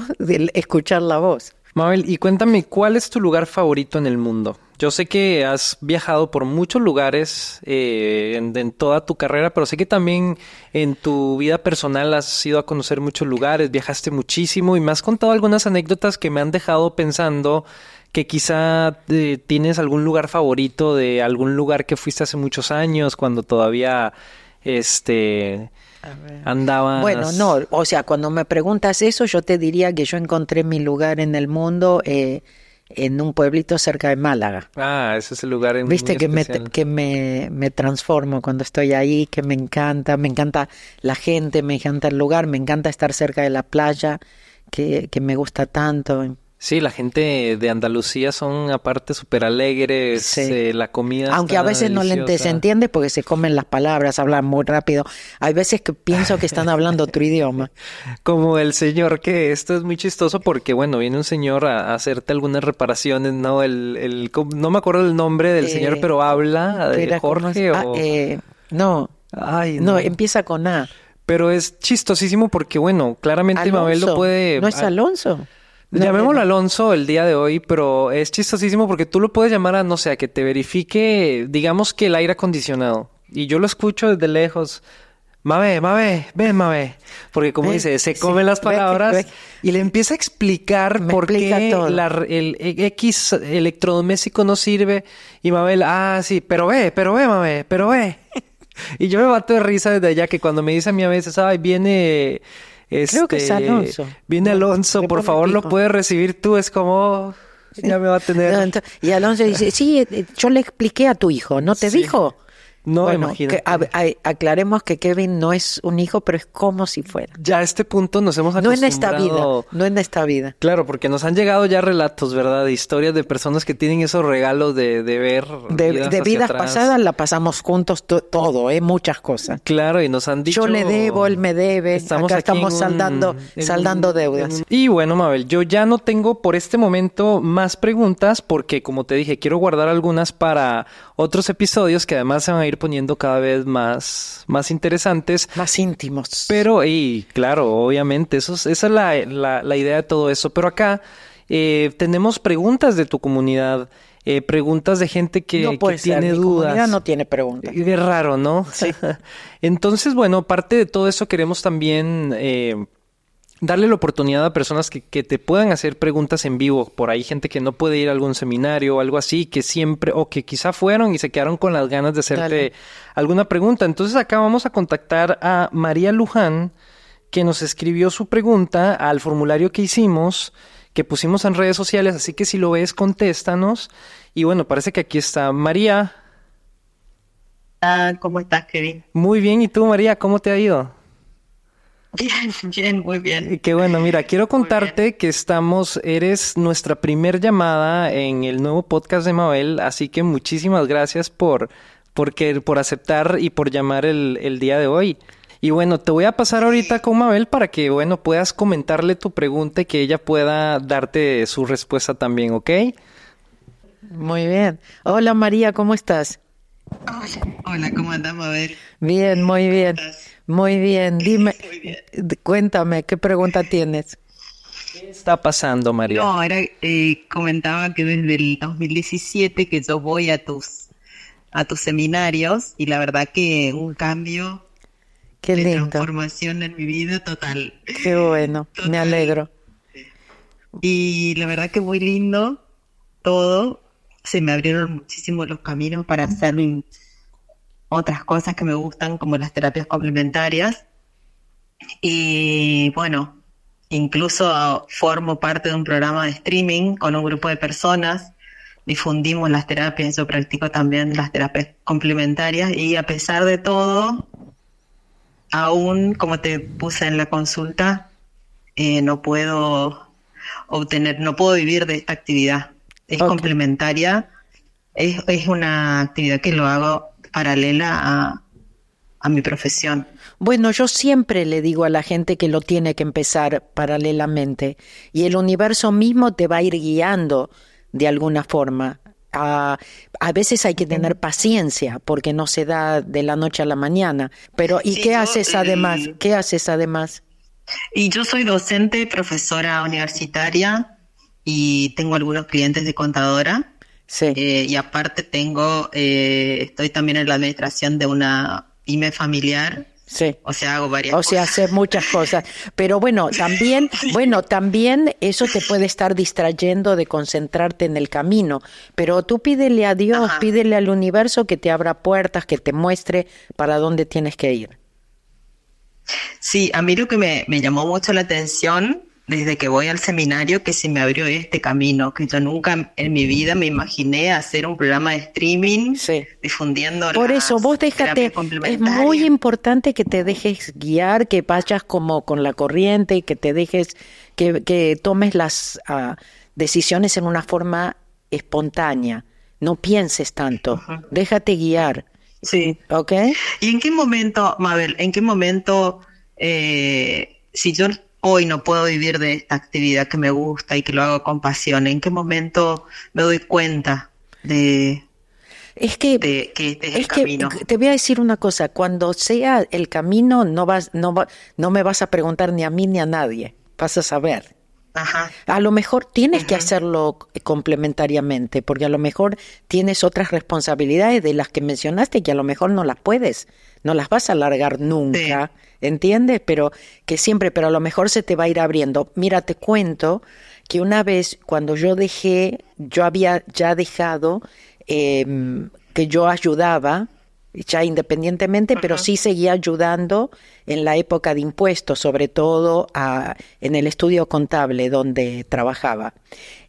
escuchar la voz. Mabel, y cuéntame, ¿cuál es tu lugar favorito en el mundo? Yo sé que has viajado por muchos lugares eh, en, toda tu carrera, pero sé que también en tu vida personal has ido a conocer muchos lugares, viajaste muchísimo y me has contado algunas anécdotas que me han dejado pensando que quizá eh, tienes algún lugar favorito de algún lugar que fuiste hace muchos años cuando todavía este andaban Bueno, no, o sea, cuando me preguntas eso, yo te diría que yo encontré mi lugar en el mundo eh, en un pueblito cerca de Málaga. Ah, ese es el lugar en Viste que, me, que me, me transformo cuando estoy ahí, que me encanta, me encanta la gente, me encanta el lugar, me encanta estar cerca de la playa, que, que me gusta tanto. Sí, la gente de Andalucía son aparte súper alegres, eh, la comida. Aunque a veces no se entiende porque se comen las palabras, hablan muy rápido. Hay veces que pienso que están hablando otro idioma. Como el señor que esto es muy chistoso porque, bueno, viene un señor a, hacerte algunas reparaciones, ¿no? El, no me acuerdo el nombre del señor, eh, pero habla de Jorge ah, eh, no. no. empieza con A. Pero es chistosísimo porque, bueno, claramente Mabel lo puede... No es Alonso. Llamémoslo Alonso el día de hoy, pero es chistosísimo porque tú lo puedes llamar a, no sé, a que te verifique, digamos que el aire acondicionado. Y yo lo escucho desde lejos. Mabe, Mabe, ven, Mabe. Porque como dice, se come las palabras y le empieza a explicar por qué el, X electrodoméstico no sirve. Y Mabel, ah, sí, pero ve, pero ve, Mabe, pero ve. Y yo me bato de risa desde allá que cuando me dice a mí a veces, ay, viene Creo que es este, Alonso. Viene Alonso, por favor, lo puedes recibir tú. Es como, ya me va a tener. Y Alonso dice, sí, eh, yo le expliqué a tu hijo, ¿no te dijo? No, bueno, que, aclaremos que Kevin no es un hijo, pero es como si fuera. Ya a este punto nos hemos acostumbrado. No en esta vida, no en esta vida. Claro, porque nos han llegado ya relatos, ¿verdad? De historias de personas que tienen esos regalos de, de ver. De vidas, pasadas la pasamos juntos todo, ¿eh? Muchas cosas. Claro, y nos han dicho. Yo le debo, él me debe. acá estamos saldando, deudas. Y bueno, Mabel, yo ya no tengo por este momento más preguntas, porque como te dije, quiero guardar algunas para otros episodios que además se van a ir poniendo cada vez más, más interesantes. Más íntimos. Pero, y claro, obviamente, eso esa es la, idea de todo eso. Pero acá eh, tenemos preguntas de tu comunidad. Eh, preguntas de gente que, tiene dudas. no tiene preguntas. Es raro, ¿no? Sí. Entonces, bueno, aparte de todo eso, queremos también eh, darle la oportunidad a personas que, te puedan hacer preguntas en vivo. Por ahí gente que no puede ir a algún seminario o algo así, que siempre, o que quizá fueron y se quedaron con las ganas de hacerte alguna pregunta. Entonces acá vamos a contactar a María Luján, que nos escribió su pregunta al formulario que hicimos, que pusimos en redes sociales. Así que si lo ves, contéstanos. Y bueno, parece que aquí está María. Ah, ¿Cómo estás, Kevin? Muy bien, ¿y tú, María? ¿Cómo te ha ido? Bien, bien, muy bien. Qué bueno, mira, quiero contarte que estamos, eres nuestra primer llamada en el nuevo podcast de Mabel, así que muchísimas gracias por, por, por aceptar y por llamar el, día de hoy. Y bueno, te voy a pasar ahorita con Mabel para que, bueno, puedas comentarle tu pregunta y que ella pueda darte su respuesta también, ¿ok? Muy bien. Hola María, ¿cómo estás? Hola, ¿cómo anda Mabel? Bien, muy bien. Muy bien, dime, cuéntame, ¿qué pregunta tienes? ¿Qué está pasando, María? No, era, eh, comentaba que desde el 2017 que yo voy a tus, a tus seminarios y la verdad que un cambio Qué de lindo. transformación en mi vida total. Qué bueno, me alegro. Y la verdad que muy lindo todo. Se me abrieron muchísimo los caminos para hacer un otras cosas que me gustan, como las terapias complementarias. Y bueno, incluso formo parte de un programa de streaming con un grupo de personas, difundimos las terapias, yo practico también las terapias complementarias y a pesar de todo, aún como te puse en la consulta, eh, no puedo obtener, no puedo vivir de esta actividad. Es complementaria, es, es una actividad que lo hago paralela a, mi profesión. Bueno, yo siempre le digo a la gente que lo tiene que empezar paralelamente y el universo mismo te va a ir guiando de alguna forma. A, veces hay que tener paciencia porque no se da de la noche a la mañana. Pero ¿y qué haces además? Eh, ¿Qué haces además? Y yo soy docente, profesora universitaria y tengo algunos clientes de contadora Sí. Eh, y aparte tengo, eh, estoy también en la administración de una pyme familiar. Sí. O sea, hago varias O sea, hacer muchas cosas. Pero bueno, también, bueno, también eso te puede estar distrayendo de concentrarte en el camino. Pero tú pídele a Dios, pídele al universo que te abra puertas, que te muestre para dónde tienes que ir. Sí, a mí lo que me, me llamó mucho la atención desde que voy al seminario que se me abrió este camino, que yo nunca en mi vida me imaginé hacer un programa de streaming difundiendo. Por eso, vos déjate, es muy importante que te dejes guiar, que vayas como con la corriente, que te dejes, que, tomes las ah, decisiones en una forma espontánea, no pienses tanto, déjate guiar. Sí. ¿Ok? ¿Y en qué momento, Mabel, en qué momento, eh, si yo y no puedo vivir de actividad que me gusta y que lo hago con pasión? ¿En qué momento me doy cuenta de, es que, este es, te voy a decir una cosa, cuando sea el camino no, vas, no, no me vas a preguntar ni a mí ni a nadie, vas a saber. A lo mejor tienes que hacerlo complementariamente, porque a lo mejor tienes otras responsabilidades de las que mencionaste que a lo mejor no las puedes, no las vas a alargar nunca, ¿entiendes? Pero que siempre, pero a lo mejor se te va a ir abriendo. Mira, te cuento que una vez cuando yo dejé, yo había ya dejado em, que yo ayudaba ya independientemente, pero sí seguía ayudando en la época de impuestos, sobre todo en el estudio contable donde trabajaba.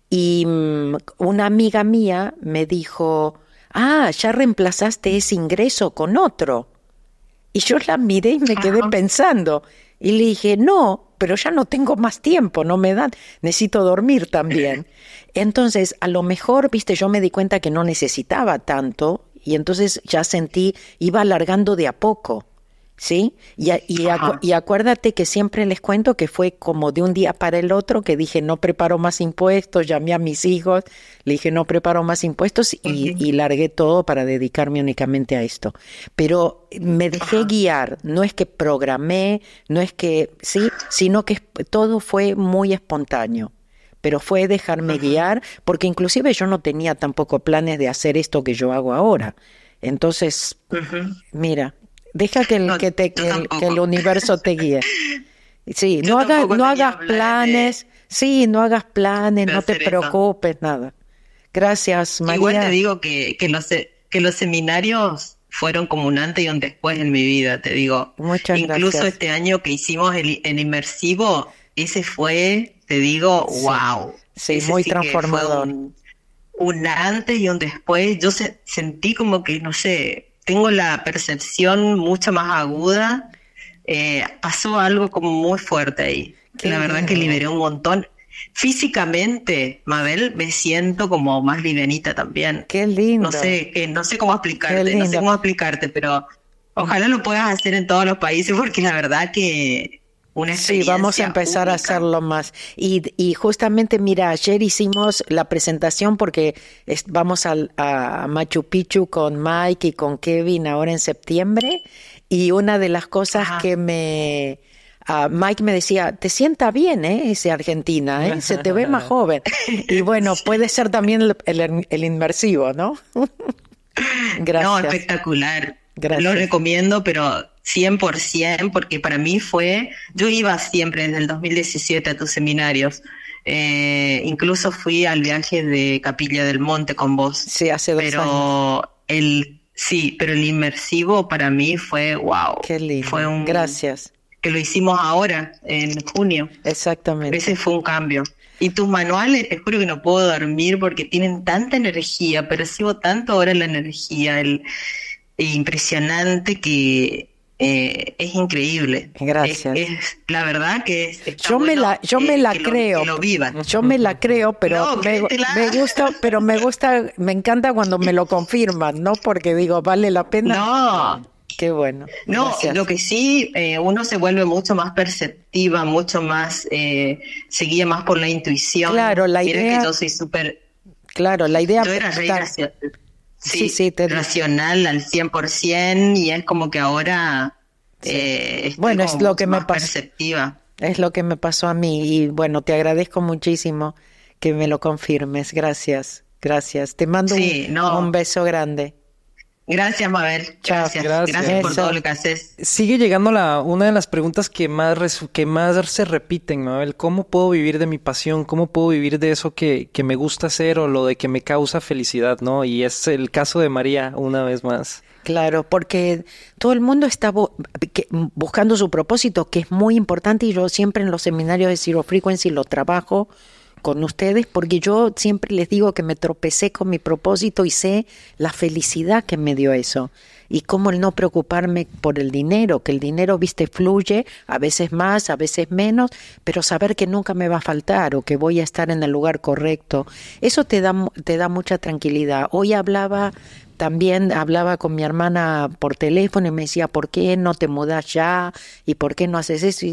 Y mm, una amiga mía me dijo, ah, ya reemplazaste ese ingreso con otro. Y yo la miré y me quedé pensando. Y le dije, no, pero ya no tengo más tiempo, no me dan, necesito dormir también. Entonces, a lo mejor, viste, yo me di cuenta que no necesitaba tanto y entonces ya sentí, iba alargando de a poco. ¿sí? Y, y, acuérdate que siempre les cuento que fue como de un día para el otro que dije, no preparo más impuestos, llamé a mis hijos, le dije, no preparo más impuestos y, largué todo para dedicarme únicamente a esto. Pero me dejé guiar, no es que programé, no es que, sí, sino que todo fue muy espontáneo pero fue dejarme guiar, porque inclusive yo no tenía tampoco planes de hacer esto que yo hago ahora. Entonces, mira, deja que el, que, te, que, el, universo te guíe. Sí, no hagas, no hagas planes, sí, no hagas planes, no te preocupes, nada. Gracias, María. Igual te digo que, que, los, que los seminarios fueron como un antes y un después en mi vida, te digo. Muchas Incluso este año que hicimos el, el inmersivo, ese fue, te digo, wow. Sí, muy sí transformador. Un, antes y un después. Yo sentí como que, no sé, tengo la percepción mucho más aguda. Eh, pasó algo como muy fuerte ahí. que la verdad que liberé un montón. Físicamente, Mabel, me siento como más livianita también. Qué lindo. No sé, eh, no sé cómo explicarte, no sé cómo explicarte, pero ojalá lo puedas hacer en todos los países porque la verdad que sí, vamos a empezar a hacerlo más. Y, justamente, mira, ayer hicimos la presentación porque vamos a, Machu Picchu con Mike y con Kevin ahora en septiembre. Y una de las cosas que me... Ah, Mike me decía, te sienta bien, ¿eh? Ese Argentina, ¿eh? Se te ve más joven. Y bueno, puede ser también el, el, inmersivo, ¿no? Gracias. No, espectacular. Lo recomiendo, pero 100%, porque para mí fue, yo iba siempre desde el 2017 a tus seminarios. Eh, incluso fui al viaje de Capilla del Monte con vos. Sí, hace dos pero El, sí, pero el inmersivo para mí fue wow. Qué lindo. Gracias. Que lo hicimos ahora, en junio. Exactamente. Ese fue un cambio. Y tus manuales, espero que no puedo dormir porque tienen tanta energía, percibo tanto ahora la energía, el impresionante que eh, es increíble. Gracias. Es, la verdad que es, yo me la yo me la creo. Lo, yo me la creo, pero me, gusta, pero me gusta, me encanta cuando me lo confirman, ¿no? Porque digo vale la pena. No. Qué bueno. No, lo que sí, eh, uno se vuelve mucho más perceptiva, mucho más, eh, se guía más por la intuición. Claro, la idea. yo soy súper. Claro, la idea. Yo era sí, sí, te... racional al 100% y es como que ahora... Eh, bueno, es lo que me pasó. Es lo que me pasó a mí y bueno, te agradezco muchísimo que me lo confirmes. Gracias, gracias. Te mando un beso grande. Gracias, Mabel. Gracias. Gracias, por todo lo que haces. Sigue llegando la, una de las preguntas que más, que más se repiten, Mabel. ¿Cómo puedo vivir de mi pasión? ¿Cómo puedo vivir de eso que, que me gusta hacer o lo de que me causa felicidad, no? Y es el caso de María, una vez más. Claro, porque todo el mundo está buscando su propósito, que es muy importante y yo siempre en los seminarios de Zero Frequency lo trabajo con ustedes porque yo siempre les digo que me tropecé con mi propósito y sé la felicidad que me dio eso. Y cómo el no preocuparme por el dinero, que el dinero, viste, fluye, a veces más, a veces menos, pero saber que nunca me va a faltar o que voy a estar en el lugar correcto, eso te da, te da mucha tranquilidad. Hoy hablaba también hablaba con mi hermana por teléfono y me decía, ¿por qué no te mudas ya? ¿Y por qué no haces eso?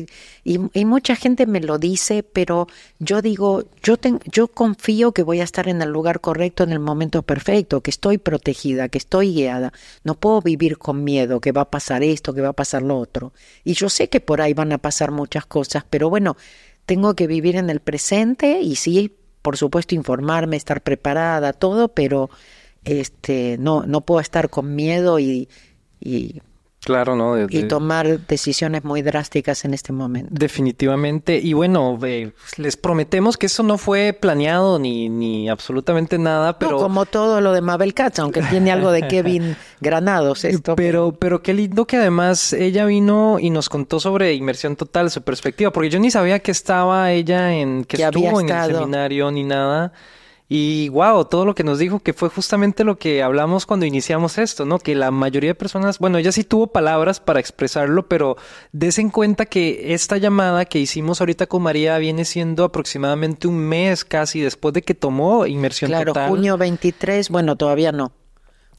Y, mucha gente me lo dice, pero yo digo, yo, yo confío que voy a estar en el lugar correcto en el momento perfecto, que estoy protegida, que estoy guiada. No puedo vivir con miedo, que va a pasar esto, que va a pasar lo otro. Y yo sé que por ahí van a pasar muchas cosas, pero bueno, tengo que vivir en el presente y sí, por supuesto, informarme, estar preparada, todo, pero este, no, no puedo estar con miedo y, y tomar decisiones muy drásticas en este momento. Definitivamente. Y bueno, les prometemos que eso no fue planeado ni, ni absolutamente nada, pero... como todo lo de Mabel Katz, aunque tiene algo de Kevin Granados esto. Pero, pero qué lindo que además ella vino y nos contó sobre inmersión total, su perspectiva, porque yo ni sabía que estaba ella en... que, estuvo en el seminario ni nada. Y wow, todo lo que nos dijo, que fue justamente lo que hablamos cuando iniciamos esto, ¿no? Que la mayoría de personas, bueno, ella sí tuvo palabras para expresarlo, pero des en cuenta que esta llamada que hicimos ahorita con María viene siendo aproximadamente un mes casi después de que tomó inmersión total. Claro, junio 23, bueno, todavía no.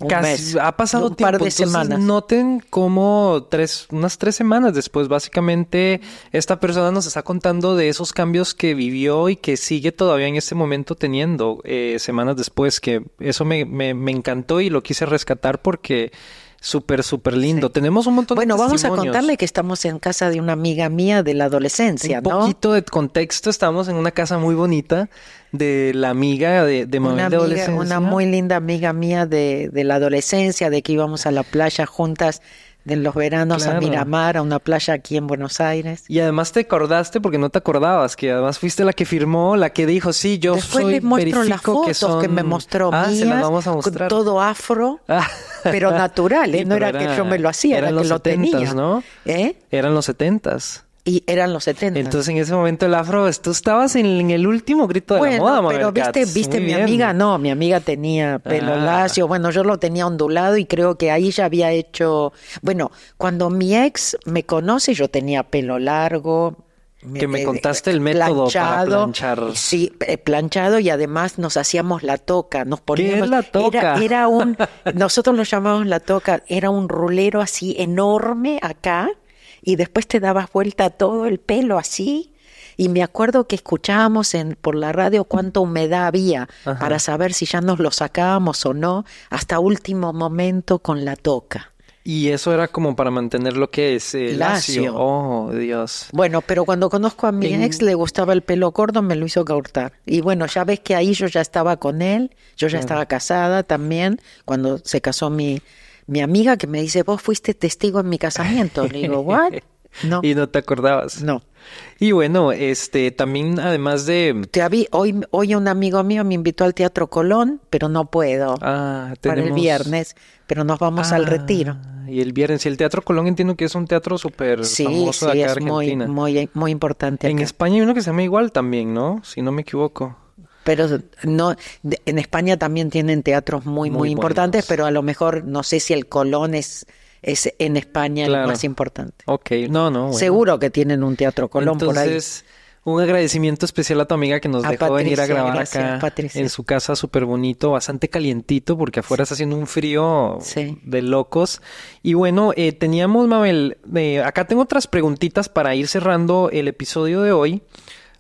Casi, ha pasado un tiempo, par de semanas. Noten como tres, unas tres semanas después, básicamente, esta persona nos está contando de esos cambios que vivió y que sigue todavía en este momento teniendo eh, semanas después, que eso me, me encantó y lo quise rescatar porque súper, súper lindo. Tenemos un montón bueno, de Bueno, vamos a contarle que estamos en casa de una amiga mía de la adolescencia, un Un poquito de contexto, estamos en una casa muy bonita de la amiga de, de, adolescencia. Una muy linda amiga mía de la adolescencia, de que íbamos a la playa juntas de los veranos a Miramar, a una playa aquí en Buenos Aires. Y además te acordaste porque no te acordabas, que además fuiste la que firmó, la que dijo, sí, yo Después muestro las fotos que, me mostró ah, vamos con todo afro, pero natural, ¿eh? no era, que yo me lo hacía, era que lo tenía. ¿no? ¿eh? Eran los setentas. Y eran los 70. Entonces en ese momento el afro, tú estabas en, el último grito de la moda, Mabel Pero viste, viste mi amiga, no, mi amiga tenía pelo lacio, bueno, yo lo tenía ondulado y creo que ahí ya había hecho, bueno, cuando mi ex me conoce yo tenía pelo largo, que me eh, contaste el método planchado, para planchar. Sí, eh, planchado y además nos hacíamos la toca, nos poníamos ¿Qué es la toca? Era, un nosotros lo llamamos la toca, era un rulero así enorme acá y después te dabas vuelta todo el pelo así. Y me acuerdo que escuchábamos en, por la radio cuánta humedad había para saber si ya nos lo sacábamos o no, hasta último momento con la toca. Y eso era como para mantener lo que es el lacio. Oh, Dios. Bueno, pero cuando conozco a mi ex, le gustaba el pelo gordo, me lo hizo cortar. Y bueno, ya ves que ahí yo ya estaba con él, yo ya estaba casada también, cuando se casó mi, mi amiga que me dice, vos fuiste testigo en mi casamiento. Le digo, ¿what? Y no te acordabas. No. Y bueno, este también además de hoy un amigo mío me invitó al Teatro Colón, pero no puedo. Ah, para el viernes, pero nos vamos al ah, retiro. Y el viernes, y el Teatro Colón entiendo que es un teatro súper sí, famoso sí, acá es Muy, muy, muy importante. En España hay uno que se llama igual también, ¿no? Si no me equivoco pero no en España también tienen teatros muy, muy, importantes, pero a lo mejor no sé si el Colón es en España el más importante. Ok, no, no. Seguro que tienen un teatro Colón por ahí. Un agradecimiento especial a tu amiga que nos dejó venir a grabar acá en su casa súper bonito, bastante calientito, porque afuera está haciendo un frío de locos. Y bueno, eh, teníamos, Mabel, eh, acá tengo otras preguntitas para ir cerrando el episodio de hoy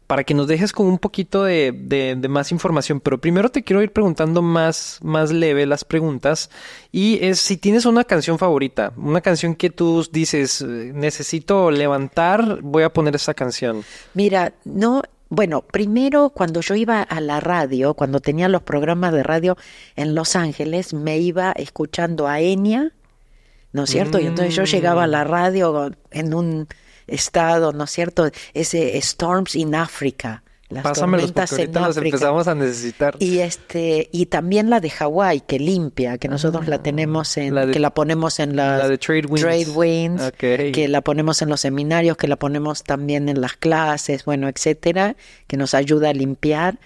para que nos dejes con un poquito de, más información. Pero primero te quiero ir preguntando más, más leve las preguntas. Y es si tienes una canción favorita, una canción que tú dices, necesito levantar, voy a poner esa canción. Mira, no, bueno, primero cuando yo iba a la radio, cuando tenía los programas de radio en Los Ángeles, me iba escuchando a Enya, ¿no es cierto? Y entonces yo llegaba a la mm. radio en un estado, ¿no es cierto? Ese Storms in Africa. Las tormentas empezamos a necesitar. Y este y también la de Hawái que limpia, que nosotros la ah, tenemos en que la ponemos en la de Trade Winds, que la ponemos en los seminarios, que la ponemos también en las clases, bueno, etcétera, que nos ayuda a limpiar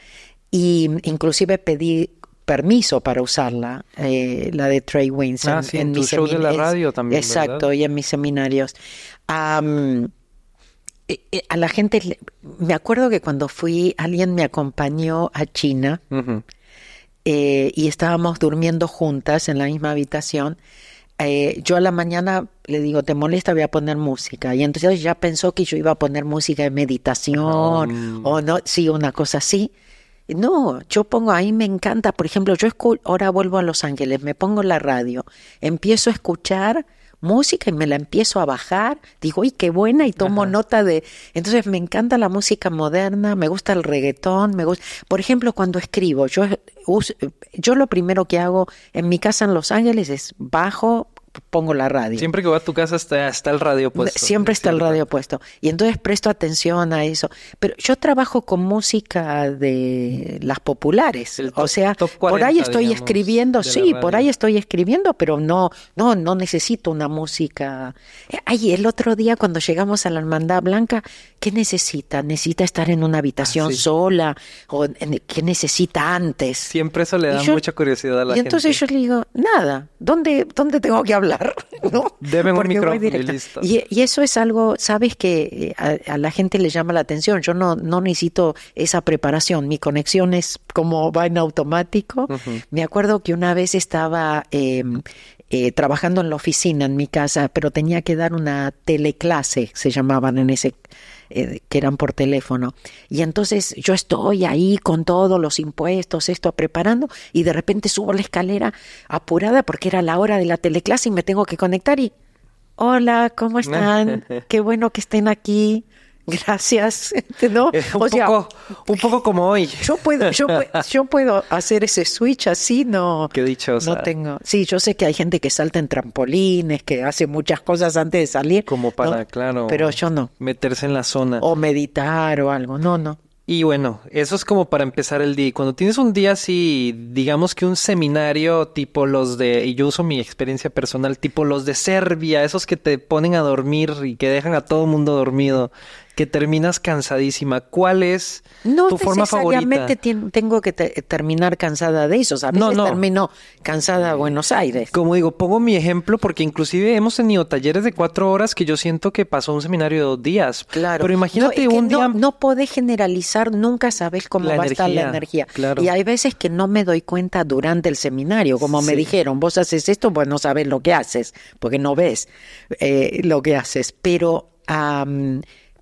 y inclusive pedí permiso para usarla, eh, la de Trade Winds ah, en, sí, en, show de la radio también. Exacto, y en mis seminarios. Eh, eh, a la gente, me acuerdo que cuando fui, alguien me acompañó a China eh, y estábamos durmiendo juntas en la misma habitación. yo a la mañana le digo, ¿te molesta? Voy a poner música. Y entonces ya pensó que yo iba a poner música de meditación o no, sí, una cosa así. No, yo pongo, ahí me encanta, por ejemplo, yo ahora vuelvo a Los Ángeles, me pongo la radio, empiezo a escuchar música y me la empiezo a bajar, digo, ¡y qué buena! y tomo nota de... Entonces me encanta la música moderna, me gusta el reggaetón, me gusta... Por ejemplo, cuando escribo, yo, yo lo primero que hago en mi casa en Los Ángeles es bajo, pongo la radio. Siempre que voy a tu casa está, está el radio puesto. Siempre está el radio puesto. Y entonces presto atención a eso. Pero yo trabajo con música de las populares. o sea, por ahí estoy escribiendo, sí, por ahí estoy escribiendo, pero no, no, no necesito una música. Eh, ay, el otro día cuando llegamos a la Hermandad Blanca, ¿qué necesita? ¿Necesita estar en una habitación ah, sola? ¿O qué necesita antes? Siempre eso le da mucha curiosidad a la gente. Y entonces yo le digo, nada, ¿dónde, dónde tengo que hablar? ¿no? Deben un y, y, eso es algo, sabes que eh, a, la gente le llama la atención. Yo no, no necesito esa preparación. Mi conexión es como va en automático. Me acuerdo que una vez estaba em, eh, trabajando en la oficina en mi casa, pero tenía que dar una teleclase, se llamaban en ese eh, que eran por teléfono. Y entonces yo estoy ahí con todos los impuestos, esto preparando, y de repente subo la escalera apurada porque era la hora de la teleclase y me tengo que conectar y... Hola, ¿cómo están? Qué bueno que estén aquí. Gracias. ¿no? Eh, un, poco, un poco como hoy. Yo puedo, yo, puedo hacer ese switch así, no. Qué dichosa. No tengo. Sí, yo sé que hay gente que salta en trampolines, que hace muchas cosas antes de salir. Como para, claro. Pero yo no. Meterse en la zona. O meditar o algo. No, no. Y bueno, eso es como para empezar el día. Cuando tienes un día así, digamos que un seminario tipo los de, y yo uso mi experiencia personal, tipo los de Serbia, esos que te ponen a dormir y que dejan a todo mundo dormido, que terminas cansadísima. ¿Cuál es tu forma favorita? No tengo que terminar cansada de eso. A veces no, no. termino cansada de Buenos Aires. Como digo, pongo mi ejemplo porque inclusive hemos tenido talleres de cuatro horas que yo siento que pasó un seminario de dos días. Claro. Pero imagínate que un día... No puede generalizar nunca sabes cómo va a estar la energía. Y hay veces que no me doy cuenta durante el seminario, como me dijeron, vos haces esto, pues no sabes lo que haces, porque no ves eh, lo que haces, pero...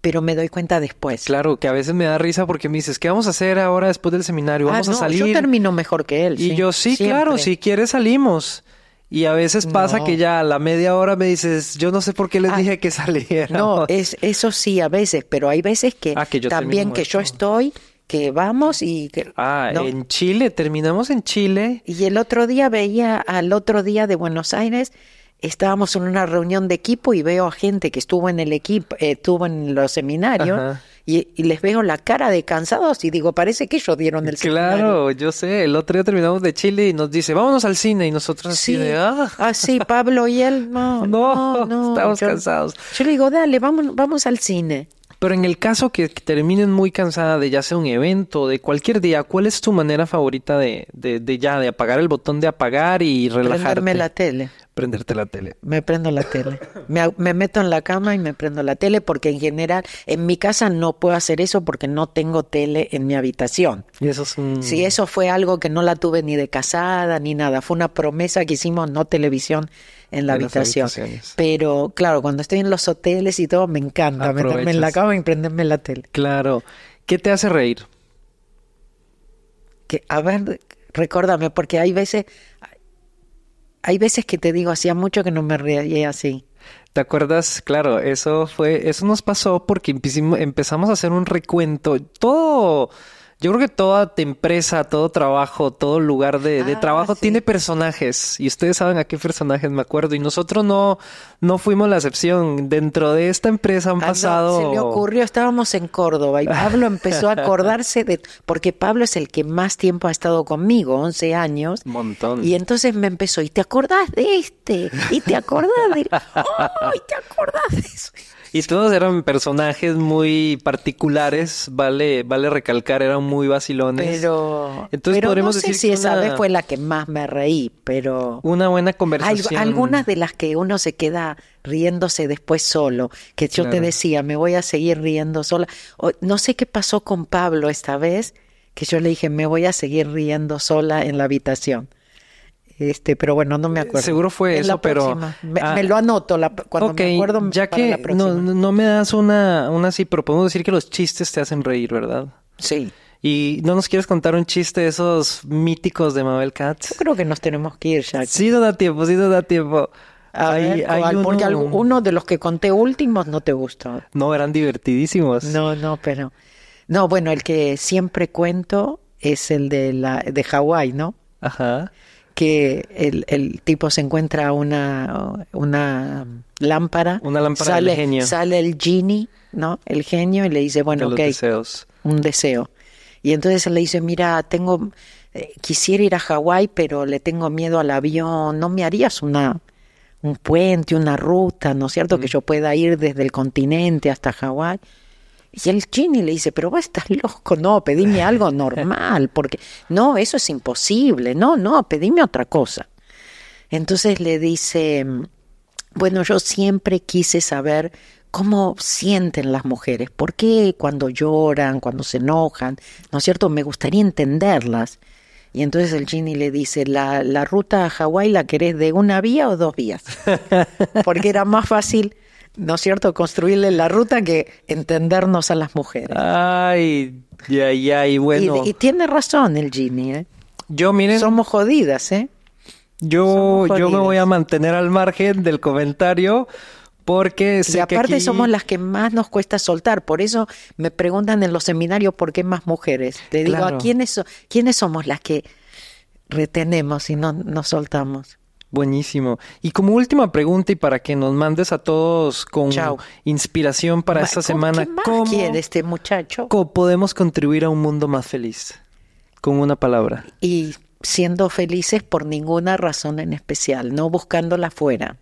pero me doy cuenta después. Claro, que a veces me da risa porque me dices, ¿qué vamos a hacer ahora después del seminario? Ah, vamos a salir. Yo termino mejor que él. Y yo, sí, claro, si quieres salimos. Y a veces pasa que ya a la media hora me dices, yo no sé por qué les ah, dije que saliera. No, es, eso sí, a veces, pero hay veces que, ah, también que yo estoy, que vamos y que... Ah, en Chile, terminamos en Chile. Y el otro día veía, al otro día de Buenos Aires, estábamos en una reunión de equipo y veo a gente que estuvo en el equipo, eh, estuvo en los seminarios y, les veo la cara de cansados y digo, parece que ellos dieron el Claro, yo sé, el otro día terminamos de Chile y nos dice, vámonos al cine y nosotros así de, ah". ah. sí, Pablo y él, no, no, estamos cansados. Yo le digo, dale, vamos, vamos al cine. Pero en el caso que, terminen muy cansada de ya sea un evento, de cualquier día, ¿cuál es tu manera favorita de, de, ya, de apagar el botón de apagar y relajarte? Prenderme la tele. Prenderte la tele. Me prendo la tele. Me, meto en la cama y me prendo la tele porque en general en mi casa no puedo hacer eso porque no tengo tele en mi habitación. Y eso es un... Sí, eso fue algo que no la tuve ni de casada ni nada. Fue una promesa que hicimos, no televisión en la habitación. Pero claro, cuando estoy en los hoteles y todo, me encanta meterme en la cama y prenderme la tele. Claro. ¿Qué te hace reír? Que, a ver, recuérdame, porque hay veces hay veces que te digo, hacía mucho que no me reía así. ¿Te acuerdas? Claro, eso fue, eso nos pasó porque empezamos a hacer un recuento. Todo yo creo que toda empresa, todo trabajo, todo lugar de, de ah, trabajo tiene personajes y ustedes saben a qué personajes me acuerdo y nosotros no, no fuimos la excepción. Dentro de esta empresa han ah, pasado... se me ocurrió, estábamos en Córdoba y Pablo empezó a acordarse de... Porque Pablo es el que más tiempo ha estado conmigo, 11 años. Un Montón. Y entonces me empezó, ¿y te acordás de este? ¿Y te acordás de... ¡Oh, ¿y te acordás de eso? Y todos eran personajes muy particulares, vale, vale recalcar, eran muy vacilones. Pero, Entonces no sé si esa vez fue la que más me reí, pero... Una buena conversación. algunas de las que uno se queda riéndose después solo, que yo te decía, me voy a seguir riendo sola. no sé qué pasó con Pablo esta vez, que yo le dije, me voy a seguir riendo sola en la habitación este, pero bueno, no me eh, acuerdo. Seguro fue eso, pero ah, me, lo anoto la, cuando me acuerdo. Ya que no, no, me das una, una así, pero podemos decir que los chistes te hacen reír, ¿verdad? Sí. ¿Y no nos quieres contar un chiste de esos míticos de Mabel Katz? Yo creo que nos tenemos que ir, ya. Sí, no da tiempo, sí, no da tiempo. hay, hay uno, porque de los que conté últimos no te gustó. No, eran divertidísimos. No, no, pero... No, bueno, el que siempre cuento es el de, la, de Hawái, ¿no? Ajá que el, el, tipo se encuentra una, una lámpara. sale, Sale el genie, ¿no? El genio y le dice, bueno, Un deseo. Y entonces él le dice, mira, tengo, eh, quisiera ir a Hawái, pero le tengo miedo al avión, ¿no me harías una, un puente, una ruta, ¿no es cierto? Que mm. yo pueda ir desde el continente hasta Hawái. Y el Chini le dice, pero a estar loco, no, pedime algo normal, porque no, eso es imposible, no, no, pedime otra cosa. Entonces le dice, bueno, yo siempre quise saber cómo sienten las mujeres, por qué cuando lloran, cuando se enojan, ¿no es cierto? Me gustaría entenderlas. Y entonces el chini le dice, ¿la, la ruta a Hawái la querés de una vía o dos vías? Porque era más fácil ¿no es cierto?, construirle la ruta que entendernos a las mujeres. Ay, ya, ya, y bueno. Y, tiene razón el Gini, ¿eh? Yo, miren. Somos jodidas, ¿eh? Yo, yo me voy a mantener al margen del comentario porque sé y aparte somos las que más nos cuesta soltar, por eso me preguntan en los seminarios por qué más mujeres. Te digo, ¿a quiénes, quiénes somos las que retenemos y no nos soltamos? Buenísimo. Y como última pregunta y para que nos mandes a todos con inspiración para esta semana, ¿cómo este muchacho? ¿Cómo podemos contribuir a un mundo más feliz? Con una palabra. Y siendo felices por ninguna razón en especial, no buscándola fuera.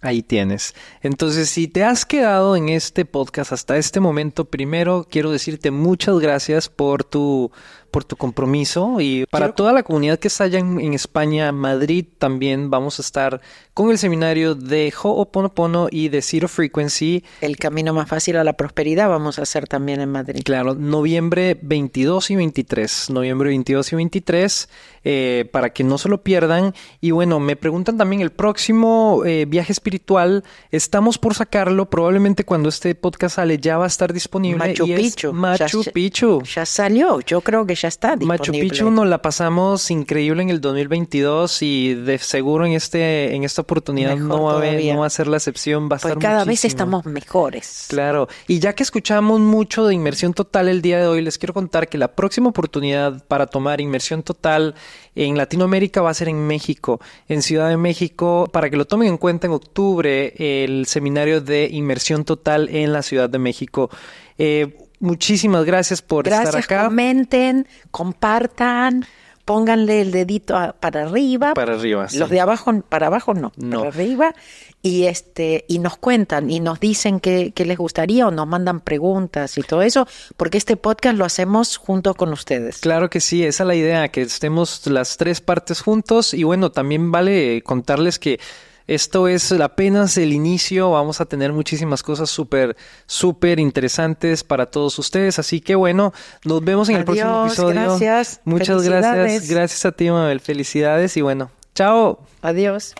Ahí tienes. Entonces, si te has quedado en este podcast hasta este momento, primero quiero decirte muchas gracias por tu, por tu compromiso y para toda la comunidad que está allá en, España, Madrid también vamos a estar con el seminario de Ho'oponopono y de Zero Frequency. El camino más fácil a la prosperidad vamos a hacer también en Madrid. Claro, noviembre 22 y 23, noviembre 22 y 23, eh, para que no se lo pierdan. Y bueno, me preguntan también el próximo eh, viaje espiritual espiritual. Estamos por sacarlo. Probablemente cuando este podcast sale ya va a estar disponible. Machu Picchu. Machu Picchu. Ya salió. Yo creo que ya está disponible. Machu Picchu nos la pasamos increíble en el 2022 y de seguro en este en esta oportunidad no va, a no va a ser la excepción. Va a pues estar cada vez estamos mejores. Claro. Y ya que escuchamos mucho de inmersión total el día de hoy, les quiero contar que la próxima oportunidad para tomar inmersión total en Latinoamérica va a ser en México, en Ciudad de México, para que lo tomen en cuenta en octubre, el seminario de inmersión total en la Ciudad de México. Eh, muchísimas gracias por estar acá. Comenten, compartan pónganle el dedito para arriba. Para arriba. Los de abajo, para abajo no, no, para arriba. Y, este, y nos cuentan y nos dicen qué, les gustaría o nos mandan preguntas y todo eso, porque este podcast lo hacemos junto con ustedes. Claro que sí, esa es la idea, que estemos las tres partes juntos. Y bueno, también vale contarles que esto es apenas el inicio, vamos a tener muchísimas cosas súper, súper interesantes para todos ustedes, así que bueno, nos vemos en el próximo episodio. Gracias. Muchas gracias, gracias a ti, Mabel, felicidades y bueno, chao. Adiós.